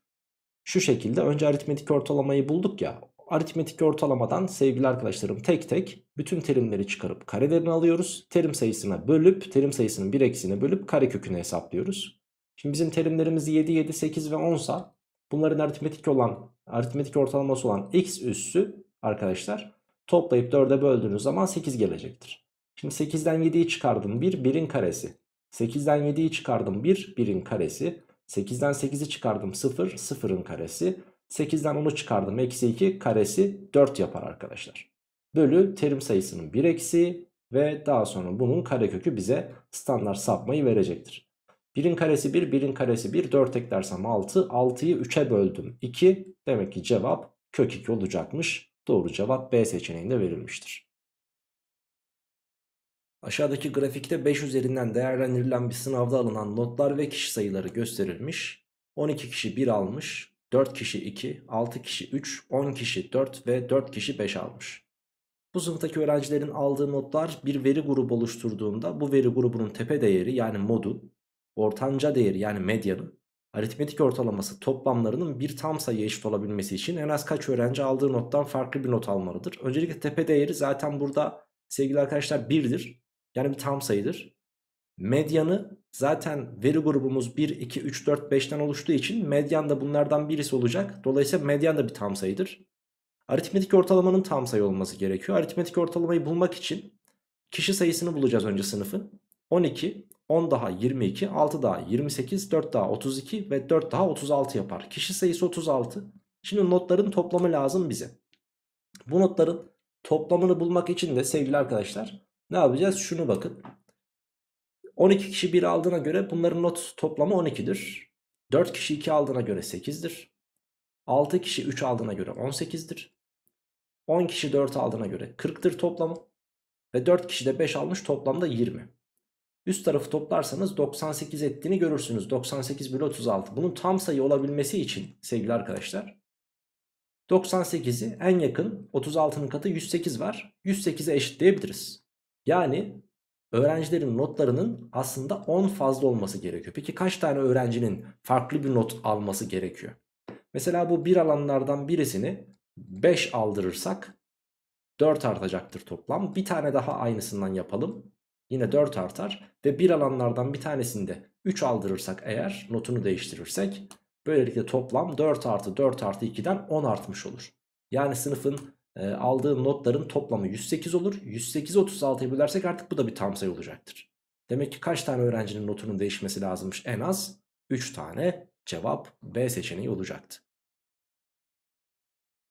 Şu şekilde önce aritmetik ortalamayı bulduk ya. Aritmetik ortalamadan sevgili arkadaşlarım tek tek bütün terimleri çıkarıp karelerini alıyoruz. Terim sayısına bölüp terim sayısının bir eksiğini bölüp kare kökünü hesaplıyoruz. Şimdi bizim terimlerimiz 7, 7, 8 ve 10 sa bunların aritmetik olan, aritmetik ortalaması olan x üssü arkadaşlar toplayıp 4'e böldüğünüz zaman 8 gelecektir. Şimdi 8'den 7'yi çıkardım 1, 1'in karesi. 8'den 7'yi çıkardım 1, 1'in karesi. 8'den 8'i çıkardım 0, 0'ın karesi. 8'den 10'u çıkardım eksi 2 karesi 4 yapar arkadaşlar. Bölü terim sayısının 1 eksi ve daha sonra bunun karekökü bize standart sapmayı verecektir. 1'in karesi 1, 1'in karesi 1, 4 eklersem 6, 6'yı 3'e böldüm 2. Demek ki cevap kök 2 olacakmış. Doğru cevap B seçeneğinde verilmiştir. Aşağıdaki grafikte 5 üzerinden değerlendirilen bir sınavda alınan notlar ve kişi sayıları gösterilmiş. 12 kişi 1 almış, 4 kişi 2, 6 kişi 3, 10 kişi 4 ve 4 kişi 5 almış. Bu sınıftaki öğrencilerin aldığı notlar bir veri grubu oluşturduğunda bu veri grubunun tepe değeri yani modu ortanca değeri yani medyanın aritmetik ortalaması toplamlarının bir tam sayı eşit olabilmesi için en az kaç öğrenci aldığı nottan farklı bir not almalıdır. Öncelikle tepe değeri zaten burada sevgili arkadaşlar 1'dir. Yani bir tam sayıdır. Medyanı zaten veri grubumuz 1, 2, 3, 4, 5'ten oluştuğu için medyan da bunlardan birisi olacak. Dolayısıyla medyan da bir tam sayıdır. Aritmetik ortalamanın tam sayı olması gerekiyor. Aritmetik ortalamayı bulmak için kişi sayısını bulacağız önce sınıfın. 12 10 daha 22, 6 daha 28, 4 daha 32 ve 4 daha 36 yapar. Kişi sayısı 36. Şimdi notların toplamı lazım bize. Bu notların toplamını bulmak için de sevgili arkadaşlar ne yapacağız? Şunu bakın. 12 kişi 1 aldığına göre bunların not toplamı 12'dir. 4 kişi 2 aldığına göre 8'dir. 6 kişi 3 aldığına göre 18'dir. 10 kişi 4 aldığına göre 40'tır toplamı. Ve 4 kişi de 5 almış toplamda 20. Üst tarafı toplarsanız 98 ettiğini görürsünüz. 98 bölü 36. Bunun tam sayı olabilmesi için sevgili arkadaşlar 98'i en yakın 36'nın katı 108 var. 108'e eşitleyebiliriz. Yani öğrencilerin notlarının aslında 10 fazla olması gerekiyor. Peki kaç tane öğrencinin farklı bir not alması gerekiyor? Mesela bu bir alanlardan birisini 5 aldırırsak 4 artacaktır toplam. Bir tane daha aynısından yapalım. Yine 4 artar ve bir alanlardan bir tanesinde 3 aldırırsak eğer notunu değiştirirsek böylelikle toplam 4 artı 4 artı 2'den 10 artmış olur. Yani sınıfın e, aldığı notların toplamı 108 olur. 108'i 36'ya bölersek artık bu da bir tam sayı olacaktır. Demek ki kaç tane öğrencinin notunun değişmesi lazımmış? En az 3 tane cevap B seçeneği olacaktı.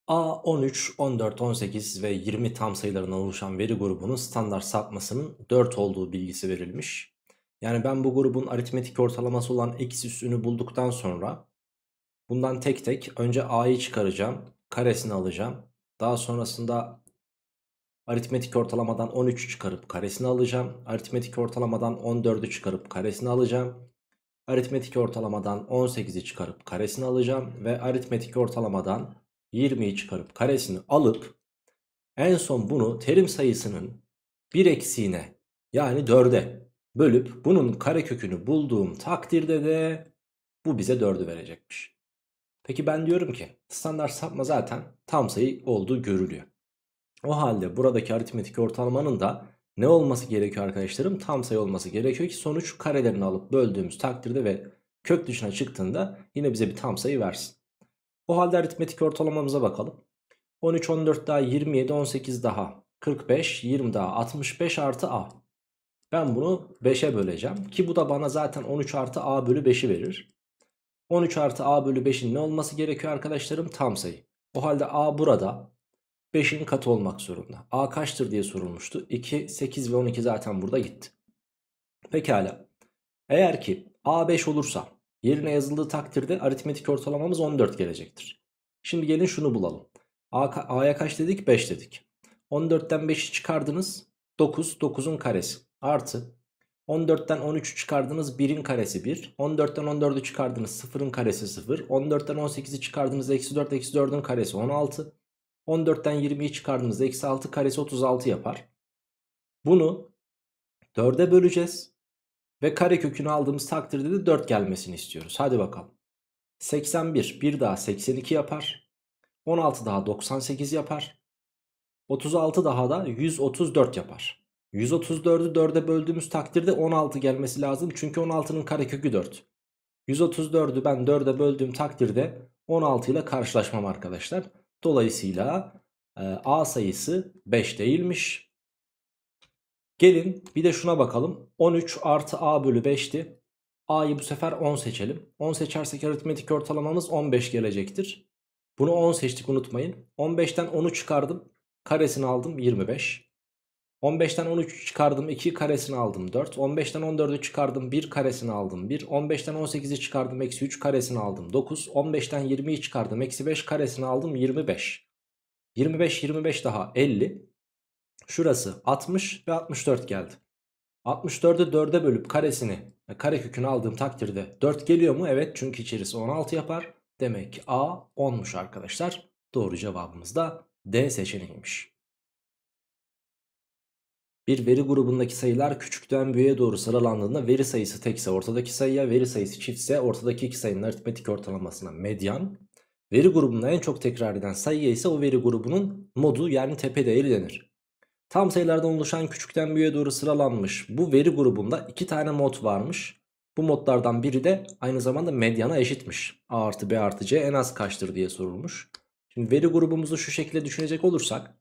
A 13, 14, 18 ve 20 tam sayılarından oluşan veri grubunun standart sapmasının 4 olduğu bilgisi verilmiş. Yani ben bu grubun aritmetik ortalaması olan x üssünü bulduktan sonra bundan tek tek önce a'yı çıkaracağım, karesini alacağım. Daha sonrasında aritmetik ortalamadan 13'ü çıkarıp karesini alacağım. Aritmetik ortalamadan 14'ü çıkarıp karesini alacağım. Aritmetik ortalamadan 18'i çıkarıp karesini alacağım ve aritmetik ortalamadan 20'yi çıkarıp karesini alıp en son bunu terim sayısının 1 eksiğine yani 4'e bölüp bunun karekökünü bulduğum takdirde de bu bize 4'ü verecekmiş. Peki ben diyorum ki standart sapma zaten tam sayı olduğu görülüyor. O halde buradaki aritmetik ortalamanın da ne olması gerekiyor arkadaşlarım? Tam sayı olması gerekiyor ki sonuç karelerini alıp böldüğümüz takdirde ve kök dışına çıktığında yine bize bir tam sayı versin. O halde aritmetik ortalamamıza bakalım. 13, 14 daha 27, 18 daha 45, 20 daha 65 artı A. Ben bunu 5'e böleceğim. Ki bu da bana zaten 13 artı A bölü 5'i verir. 13 artı A bölü 5'in ne olması gerekiyor arkadaşlarım? Tam sayı. O halde A burada 5'in katı olmak zorunda. A kaçtır diye sorulmuştu. 2, 8 ve 12 zaten burada gitti. Pekala. Eğer ki A 5 olursa Yerine yazıldığı takdirde aritmetik ortalamamız 14 gelecektir. Şimdi gelin şunu bulalım. A'ya kaç dedik? 5 dedik. 14'ten 5'i çıkardınız. 9, 9'un karesi. Artı 14'ten 13'ü çıkardınız 1'in karesi 1. 14'ten 14'ü çıkardınız 0'ın karesi 0. 14'ten 18'i çıkardınız eksi 4 eksi 4'ün karesi 16. 14'ten 20'yi çıkardınız eksi 6 karesi 36 yapar. Bunu 4'e böleceğiz. Ve kare kökünü aldığımız takdirde de 4 gelmesini istiyoruz. Hadi bakalım. 81 bir daha 82 yapar. 16 daha 98 yapar. 36 daha da 134 yapar. 134'ü 4'e böldüğümüz takdirde 16 gelmesi lazım. Çünkü 16'nın karekökü 4. 134'ü ben 4'e böldüğüm takdirde 16 ile karşılaşmam arkadaşlar. Dolayısıyla A sayısı 5 değilmiş. Gelin bir de şuna bakalım. 13 artı a bölü 5'ti. A'yı bu sefer 10 seçelim. 10 seçersek aritmetik ortalamamız 15 gelecektir. Bunu 10 seçtik unutmayın. 15'ten 10'u çıkardım. Karesini aldım 25. 15'ten 13 çıkardım 2 karesini aldım 4. 15'ten 14'ü çıkardım 1 karesini aldım 1. 15'ten 18'i çıkardım eksi 3 karesini aldım 9. 15'ten 20'yi çıkardım eksi 5 karesini aldım 25. 25 25 daha 50. Şurası 60 ve 64 geldi. 64'ü 4'e bölüp karesini e, kare kökünü aldığım takdirde 4 geliyor mu? Evet çünkü içerisi 16 yapar. Demek ki A 10'muş arkadaşlar. Doğru cevabımız da D seçeneğiymiş. Bir veri grubundaki sayılar küçükten büyüğe doğru sıralandığında veri sayısı tekse ortadaki sayıya, veri sayısı çiftse ortadaki iki sayının aritmetik ortalamasına medyan. Veri grubunda en çok tekrar eden sayıya ise o veri grubunun modu yani tepe değeri denir. Tam sayılardan oluşan küçükten büyüğe doğru sıralanmış. Bu veri grubunda iki tane mod varmış. Bu modlardan biri de aynı zamanda medyana eşitmiş. A artı B artı C en az kaçtır diye sorulmuş. Şimdi veri grubumuzu şu şekilde düşünecek olursak.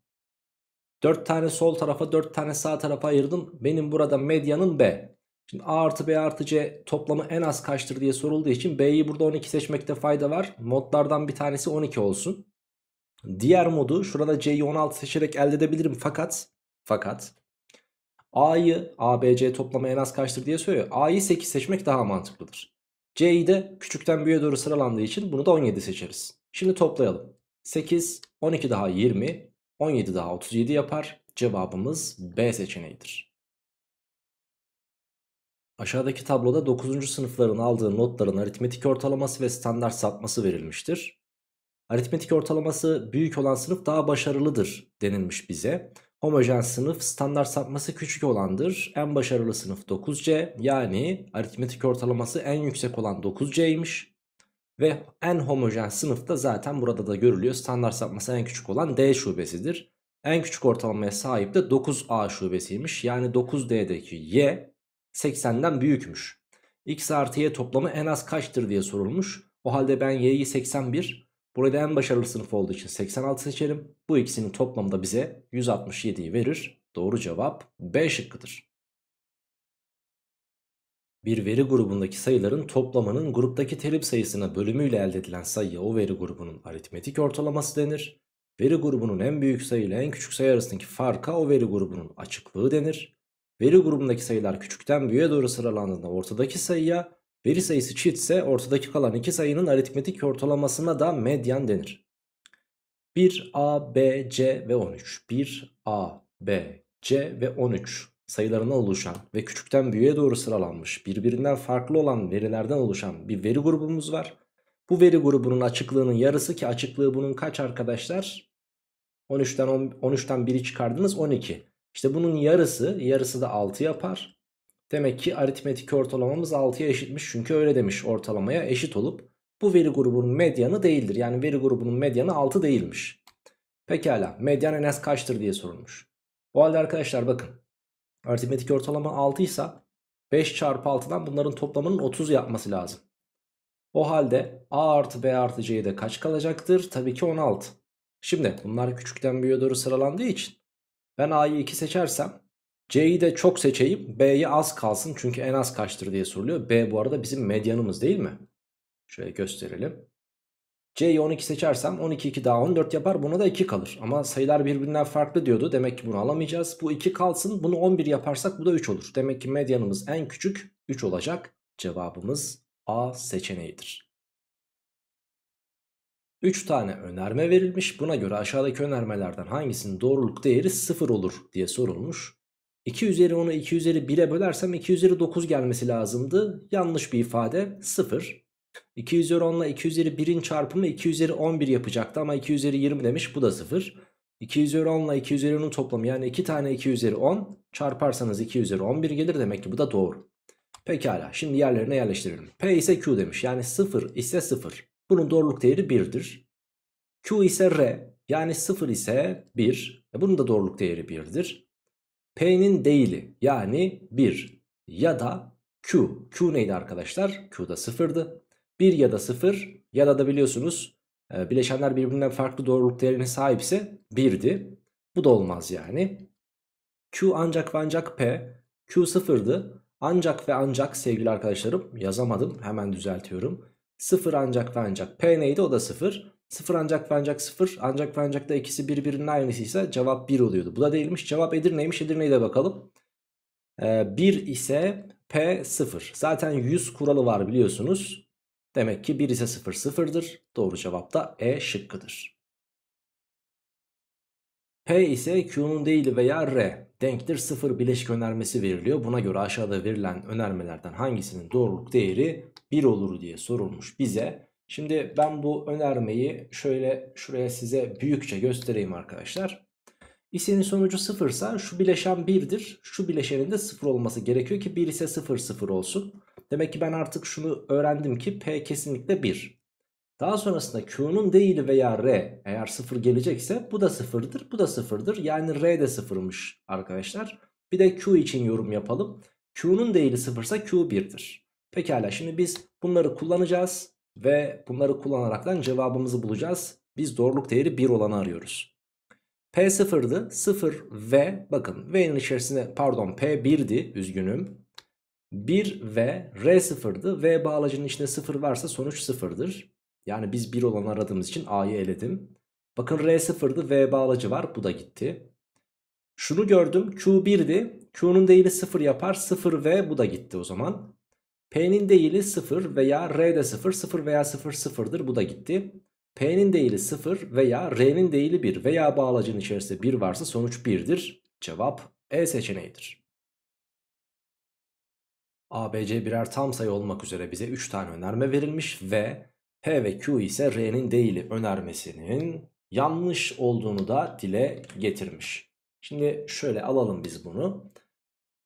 4 tane sol tarafa 4 tane sağ tarafa ayırdım. Benim burada medyanın B. Şimdi A artı B artı C toplamı en az kaçtır diye sorulduğu için B'yi burada 12 seçmekte fayda var. Modlardan bir tanesi 12 olsun. Diğer modu şurada C'yi 16 seçerek elde edebilirim fakat fakat A'yı ABC toplama en az kaçtır diye söylüyor. A'yı 8 seçmek daha mantıklıdır. C'yi de küçükten büyüğe doğru sıralandığı için bunu da 17 seçeriz. Şimdi toplayalım. 8, 12 daha 20, 17 daha 37 yapar. Cevabımız B seçeneğidir. Aşağıdaki tabloda 9. sınıfların aldığı notların aritmetik ortalaması ve standart sapması verilmiştir. Aritmetik ortalaması büyük olan sınıf daha başarılıdır denilmiş bize. Homojen sınıf standart sapması küçük olandır. En başarılı sınıf 9C yani aritmetik ortalaması en yüksek olan 9C'ymiş. Ve en homojen sınıf da zaten burada da görülüyor. Standart sapması en küçük olan D şubesidir. En küçük ortalamaya sahip de 9A şubesiymiş. Yani 9D'deki Y 80'den büyükmüş. X artı Y toplamı en az kaçtır diye sorulmuş. O halde ben Y'yi 81 Burada en başarılı sınıf olduğu için 86 seçelim. Bu ikisinin toplamı da bize 167'yi verir. Doğru cevap B şıkkıdır. Bir veri grubundaki sayıların toplamının gruptaki terim sayısına bölümüyle elde edilen sayıya o veri grubunun aritmetik ortalaması denir. Veri grubunun en büyük sayı ile en küçük sayı arasındaki farka o veri grubunun açıklığı denir. Veri grubundaki sayılar küçükten büyüğe doğru sıralandığında ortadaki sayıya Veri sayısı çiftse ortadaki kalan iki sayının aritmetik ortalamasına da medyan denir. 1 A, B, C ve 13. 1 A, B, C ve 13 sayılarına oluşan ve küçükten büyüğe doğru sıralanmış birbirinden farklı olan verilerden oluşan bir veri grubumuz var. Bu veri grubunun açıklığının yarısı ki açıklığı bunun kaç arkadaşlar? 13'ten 13'ten 1'i çıkardınız 12. İşte bunun yarısı yarısı da 6 yapar. Demek ki aritmetik ortalamamız 6'ya eşitmiş. Çünkü öyle demiş ortalamaya eşit olup. Bu veri grubunun medyanı değildir. Yani veri grubunun medyanı 6 değilmiş. Pekala medyan en az kaçtır diye sorulmuş. O halde arkadaşlar bakın. Aritmetik ortalama 6 ise 5 çarpı 6'dan bunların toplamının 30 yapması lazım. O halde A artı B artı c'ye de kaç kalacaktır? Tabii ki 16. Şimdi bunlar küçükten büyüğe doğru sıralandığı için ben A'yı 2 seçersem C'yi de çok seçeyim B'yi az kalsın çünkü en az kaçtır diye soruluyor. B bu arada bizim medyanımız değil mi? Şöyle gösterelim. C'yi 12 seçersem 12 2 daha 14 yapar buna da 2 kalır. Ama sayılar birbirinden farklı diyordu. Demek ki bunu alamayacağız. Bu 2 kalsın bunu 11 yaparsak bu da 3 olur. Demek ki medyanımız en küçük 3 olacak. Cevabımız A seçeneğidir. 3 tane önerme verilmiş. Buna göre aşağıdaki önermelerden hangisinin doğruluk değeri 0 olur diye sorulmuş. 2 üzeri 10'u 2 üzeri 1'e bölersem 2 üzeri 9 gelmesi lazımdı. Yanlış bir ifade 0. 2 üzeri 10 ile 2 üzeri 1'in çarpımı 2 üzeri 11 yapacaktı ama 2 üzeri 20 demiş bu da 0. 2 üzeri 10 ile 2 üzeri 10'un toplamı yani 2 tane 2 üzeri 10 çarparsanız 2 üzeri 11 gelir demek ki bu da doğru. Pekala şimdi yerlerine yerleştirelim. P ise Q demiş yani 0 ise 0. Bunun doğruluk değeri 1'dir. Q ise R yani 0 ise 1. E, bunun da doğruluk değeri 1'dir. P'nin değili yani 1 ya da Q. Q neydi arkadaşlar? Q da 0'dı. 1 ya da 0 ya da da biliyorsunuz e, bileşenler birbirinden farklı doğruluk değerine sahipse 1'di. Bu da olmaz yani. Q ancak ve ancak P. Q 0'dı. Ancak ve ancak sevgili arkadaşlarım yazamadım hemen düzeltiyorum. 0 ancak ve ancak P neydi o da 0. 0 ancak ve ancak 0 ancak ve ancak da ikisi birbirinin aynısıysa cevap 1 oluyordu. Bu da değilmiş. Cevap Edirne'ymiş. Edirne'yi de bakalım. Ee, 1 ise P 0. Zaten 100 kuralı var biliyorsunuz. Demek ki 1 ise 0 0'dır. Doğru cevap da E şıkkıdır. P ise Q'nun değil veya R denktir 0 bileşik önermesi veriliyor. Buna göre aşağıda verilen önermelerden hangisinin doğruluk değeri 1 olur diye sorulmuş bize. Şimdi ben bu önermeyi şöyle şuraya size büyükçe göstereyim arkadaşlar. İsenin sonucu sıfırsa, şu bileşen 1'dir. Şu bileşenin de sıfır olması gerekiyor ki 1 ise 0 0 olsun. Demek ki ben artık şunu öğrendim ki P kesinlikle 1. Daha sonrasında Q'nun değil veya R eğer 0 gelecekse bu da 0'dır bu da 0'dır. Yani R de 0'mış arkadaşlar. Bir de Q için yorum yapalım. Q'nun değili 0 Q 1'dir. Pekala şimdi biz bunları kullanacağız. Ve bunları kullanaraktan cevabımızı bulacağız. Biz zorluk değeri 1 olanı arıyoruz. P0'dı. 0 ve bakın V'nin içerisinde pardon P1'di üzgünüm. 1 ve R0'dı. V bağlacının içinde 0 varsa sonuç 0'dır. Yani biz 1 olanı aradığımız için A'yı eledim. Bakın R0'dı. V bağlacı var. Bu da gitti. Şunu gördüm. Q1'di. Q'nun değeri 0 yapar. 0 ve bu da gitti o zaman. P'nin değili 0 veya R'de 0. 0 veya 0 0'dır. Bu da gitti. P'nin değili 0 veya R'nin değili 1 veya bağlacın içerisinde 1 varsa sonuç 1'dir. Cevap E seçeneğidir. ABC birer tam sayı olmak üzere bize 3 tane önerme verilmiş ve P ve Q ise R'nin değili önermesinin yanlış olduğunu da dile getirmiş. Şimdi şöyle alalım biz bunu.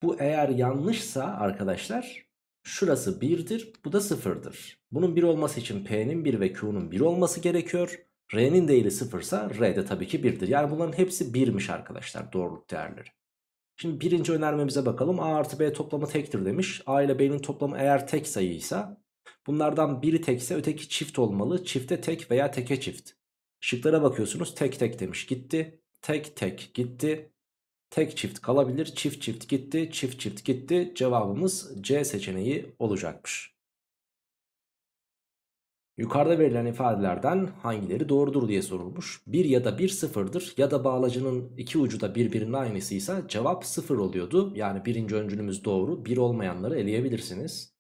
Bu eğer yanlışsa arkadaşlar Şurası 1'dir bu da 0'dır. Bunun 1 olması için P'nin 1 ve Q'nun 1 olması gerekiyor. R'nin değeri 0 ise R de tabii ki 1'dir. Yani bunların hepsi 1'miş arkadaşlar doğruluk değerleri. Şimdi birinci önermemize bakalım. A artı B toplamı tektir demiş. A ile B'nin toplamı eğer tek sayıysa bunlardan biri tekse öteki çift olmalı. Çifte tek veya teke çift. Şıklara bakıyorsunuz tek tek demiş gitti. Tek tek gitti. Tek çift kalabilir. Çift çift gitti. Çift çift gitti. Cevabımız C seçeneği olacakmış. Yukarıda verilen ifadelerden hangileri doğrudur diye sorulmuş. 1 ya da 1 sıfırdır ya da bağlacının iki ucu da birbirinin aynısıysa cevap sıfır oluyordu. Yani birinci öncülümüz doğru. 1 olmayanları eleyebilirsiniz.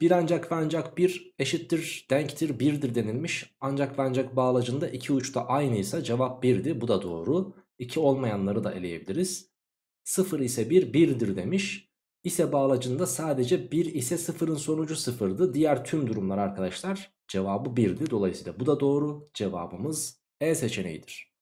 1 ancak ve ancak 1 eşittir, denktir, 1'dir denilmiş. Ancak ve ancak bağlacında iki uçta aynıysa cevap 1'di. Bu da doğru. 2 olmayanları da eleyebiliriz. 0 ise 1 1'dir demiş. İse bağlacında sadece 1 ise 0'ın sonucu 0'dı. Diğer tüm durumlar arkadaşlar cevabı 1'di. Dolayısıyla bu da doğru. Cevabımız E seçeneğidir.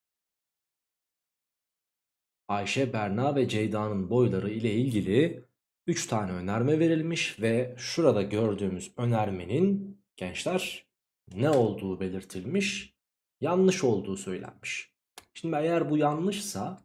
Ayşe, Berna ve Ceyda'nın boyları ile ilgili 3 tane önerme verilmiş ve şurada gördüğümüz önermenin gençler ne olduğu belirtilmiş, yanlış olduğu söylenmiş. Şimdi eğer bu yanlışsa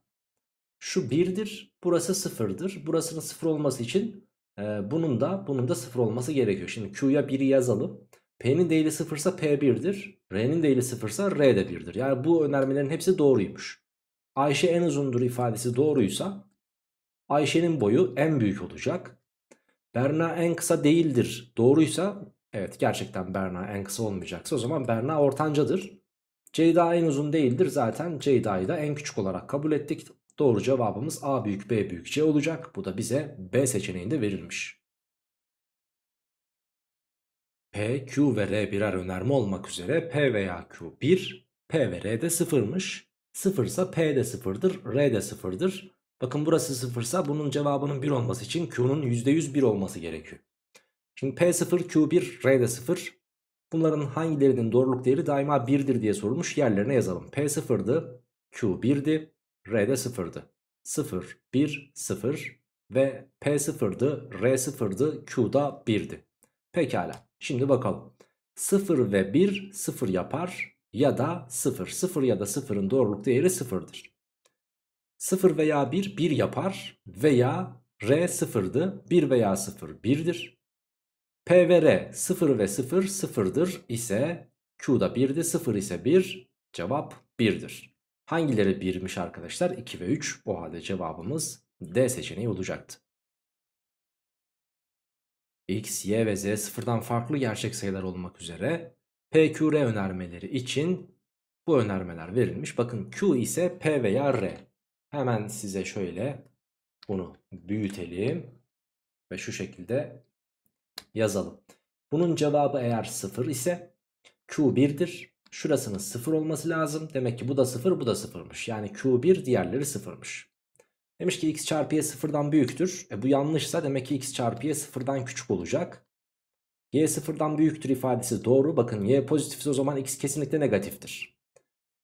şu 1'dir. Burası 0'dır. Burasının 0 olması için e, bunun da bunun da 0 olması gerekiyor. Şimdi Q'ya 1'i yazalım. P'nin değeri 0 ise P 1'dir. R'nin değeri 0 ise R de 1'dir. Yani bu önermelerin hepsi doğruymuş. Ayşe en uzundur ifadesi doğruysa Ayşe'nin boyu en büyük olacak. Berna en kısa değildir doğruysa evet gerçekten Berna en kısa olmayacaksa o zaman Berna ortancadır. Ceyda en uzun değildir. Zaten Ceyda'yı da en küçük olarak kabul ettik. Doğru cevabımız A büyük B büyük C olacak. Bu da bize B seçeneğinde verilmiş. P, Q ve R birer önerme olmak üzere P veya Q 1, P ve R de 0'mış. 0 ise P de 0'dır, R de 0'dır. Bakın burası 0 ise bunun cevabının 1 olması için Q'nun %100 1 olması gerekiyor. Şimdi P 0, Q 1, R de 0. Bunların hangilerinin doğruluk değeri daima 1'dir diye sorulmuş yerlerine yazalım. P 0'dı, Q 1'di, R de 0'dı. 0, 1, 0 ve P 0'dı, R 0'dı, Q da 1'di. Pekala şimdi bakalım. 0 ve 1 0 yapar ya da 0. 0 ya da 0'ın doğruluk değeri 0'dır. 0 veya 1 1 yapar veya R 0'dı. 1 veya 0 1'dir. PVR 0 ve 0 0'dır ise Q da 1'di 0 ise 1 cevap 1'dir. Hangileri 1'miş arkadaşlar 2 ve 3 o halde cevabımız D seçeneği olacaktı. X, Y ve Z sıfırdan farklı gerçek sayılar olmak üzere PQR önermeleri için bu önermeler verilmiş. Bakın Q ise P veya R. Hemen size şöyle bunu büyütelim ve şu şekilde yazalım. Bunun cevabı eğer 0 ise Q 1'dir. Şurasının 0 olması lazım. Demek ki bu da 0 bu da 0'mış. Yani Q1 diğerleri 0'mış. Demiş ki x çarpı y sıfırdan büyüktür. E bu yanlışsa demek ki x çarpı y sıfırdan küçük olacak. Y sıfırdan büyüktür ifadesi doğru. Bakın y pozitifse o zaman x kesinlikle negatiftir.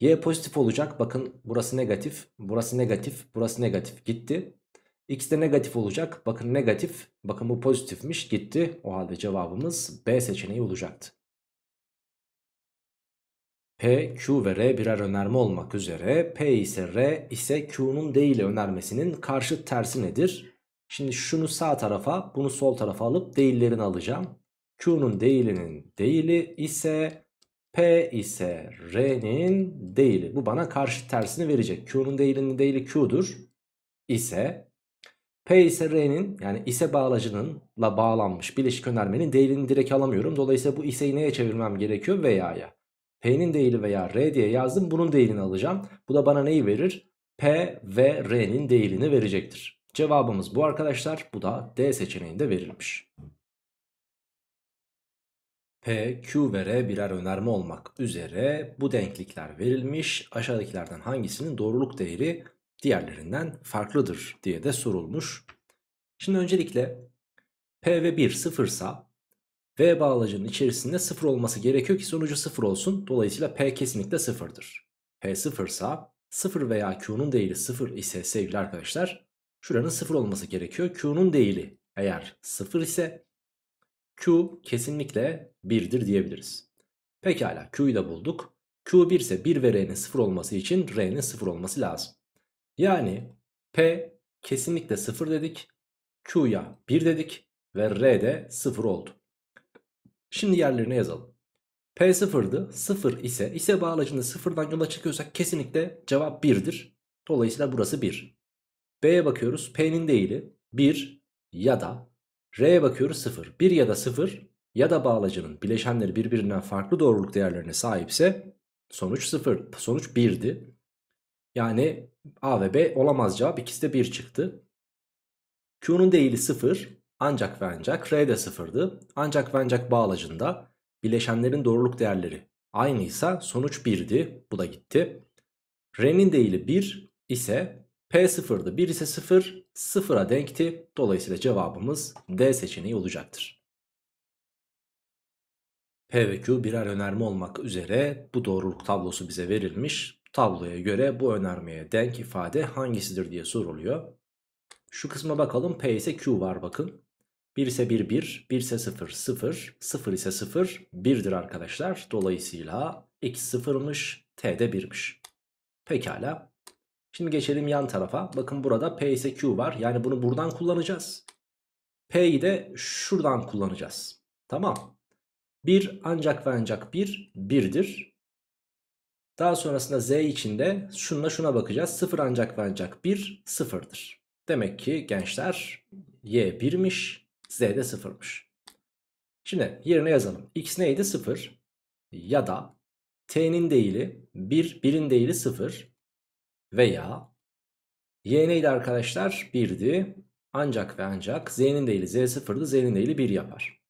Y pozitif olacak. Bakın burası negatif, burası negatif, burası negatif gitti. X de negatif olacak. Bakın negatif. Bakın bu pozitifmiş gitti. O halde cevabımız B seçeneği olacaktı. P, Q ve R birer önerme olmak üzere P ise R ise Q'nun değil önermesinin karşı tersi nedir? Şimdi şunu sağ tarafa bunu sol tarafa alıp değillerini alacağım. Q'nun değilinin değili ise P ise R'nin değili. Bu bana karşı tersini verecek. Q'nun değilinin değili Q'dur ise P ise R'nin yani ise bağlacınınla bağlanmış bileşik önermenin değerini direkt alamıyorum. Dolayısıyla bu iseyi neye çevirmem gerekiyor? Veya'ya. P'nin değeri veya R diye yazdım. Bunun değerini alacağım. Bu da bana neyi verir? P ve R'nin değerini verecektir. Cevabımız bu arkadaşlar. Bu da D seçeneğinde verilmiş. P, Q ve R birer önerme olmak üzere bu denklikler verilmiş. Aşağıdakilerden hangisinin doğruluk değeri diğerlerinden farklıdır diye de sorulmuş. Şimdi öncelikle P ve 1 sıfırsa V bağlacının içerisinde sıfır olması gerekiyor ki sonucu sıfır olsun. Dolayısıyla P kesinlikle sıfırdır. P sıfırsa sıfır veya Q'nun değeri sıfır ise sevgili arkadaşlar şuranın sıfır olması gerekiyor. Q'nun değeri eğer sıfır ise Q kesinlikle 1'dir diyebiliriz. Pekala Q'yu da bulduk. Q 1 ise 1 ve R'nin 0 olması için R'nin sıfır olması lazım. Yani P kesinlikle 0 dedik. Q'ya 1 dedik ve R de 0 oldu. Şimdi yerlerine yazalım. P 0'dı. 0 ise ise bağlacında 0'dan yola çıkıyorsak kesinlikle cevap 1'dir. Dolayısıyla burası 1. B'ye bakıyoruz. P'nin değili 1 ya da R'ye bakıyoruz 0. 1 ya da 0 ya da bağlacının bileşenleri birbirinden farklı doğruluk değerlerine sahipse sonuç 0. Sonuç 1'di. Yani A ve B olamaz cevap. İkisi de 1 çıktı. Q'nun değili 0 ancak ve ancak R de 0'dı. Ancak ve ancak bağlacında bileşenlerin doğruluk değerleri aynıysa sonuç 1'di. Bu da gitti. R'nin değili 1 ise P 0'dı. 1 ise 0, 0'a denkti. Dolayısıyla cevabımız D seçeneği olacaktır. P ve Q birer önerme olmak üzere bu doğruluk tablosu bize verilmiş. Tabloya göre bu önermeye denk ifade hangisidir diye soruluyor. Şu kısma bakalım. P ise Q var bakın. 1 ise 1 1, 1 ise 0 0, 0 ise 0 1'dir arkadaşlar. Dolayısıyla x 0'mış, t de 1'miş. Pekala. Şimdi geçelim yan tarafa. Bakın burada P ise Q var. Yani bunu buradan kullanacağız. P'yi de şuradan kullanacağız. Tamam. 1 ancak ve ancak 1 1'dir. Daha sonrasında z içinde şunla şuna bakacağız. 0 ancak ve ancak 1 0'dır. Demek ki gençler y 1'miş z de 0'mış. Şimdi yerine yazalım. x neydi 0 ya da t'nin değili 1 1'in değili 0 veya y neydi arkadaşlar 1'di ancak ve ancak z'nin değili z 0'dı z'nin değili 1 yapar.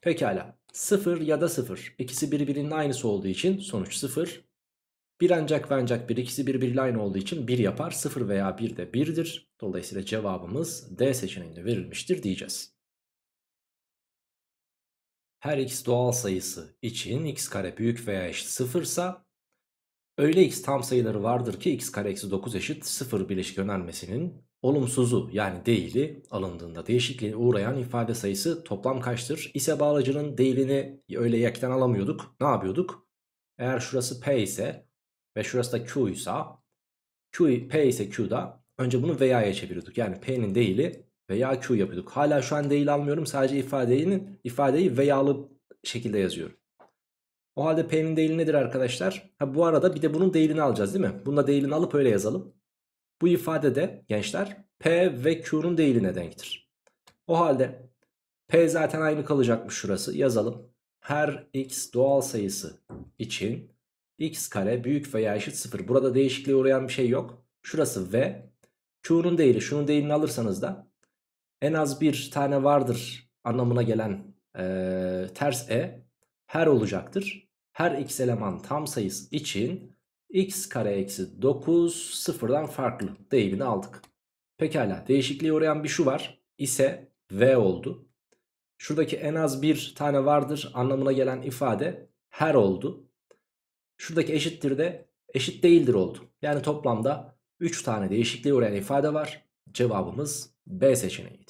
Pekala 0 ya da 0 ikisi birbirinin aynısı olduğu için sonuç 0 1 ancak ve ancak 1 ikisi birbiriyle aynı olduğu için 1 yapar. 0 veya 1 de 1'dir. Dolayısıyla cevabımız D seçeneğinde verilmiştir diyeceğiz. Her x doğal sayısı için x kare büyük veya eşit 0 ise öyle x tam sayıları vardır ki x kare eksi 9 eşit 0 bileşik önermesinin olumsuzu yani değili alındığında değişikliğe uğrayan ifade sayısı toplam kaçtır? İse bağlacının değilini öyle yekten alamıyorduk. Ne yapıyorduk? Eğer şurası p ise ve şurası da Q ise Q, P ise Q'da önce bunu veya'ya çeviriyorduk. Yani P'nin değili veya Q yapıyorduk. Hala şu an değil almıyorum. Sadece ifadenin ifadeyi veyalı şekilde yazıyorum. O halde P'nin değili nedir arkadaşlar? Ha, bu arada bir de bunun değilini alacağız değil mi? Bunun da değilini alıp öyle yazalım. Bu ifade de gençler P ve Q'nun değiline denktir. O halde P zaten aynı kalacakmış şurası. Yazalım. Her x doğal sayısı için x kare büyük veya eşit 0. Burada değişikliğe uğrayan bir şey yok. Şurası v. Q'nun değeri şunun değerini alırsanız da en az bir tane vardır anlamına gelen e, ters e her olacaktır. Her x eleman tam sayısı için x kare eksi 9 sıfırdan farklı deyimini aldık. Pekala değişikliğe uğrayan bir şu var ise v oldu. Şuradaki en az bir tane vardır anlamına gelen ifade her oldu. Şuradaki eşittir de eşit değildir oldu. Yani toplamda 3 tane değişikliğe uğrayan ifade var. Cevabımız B seçeneğiydi.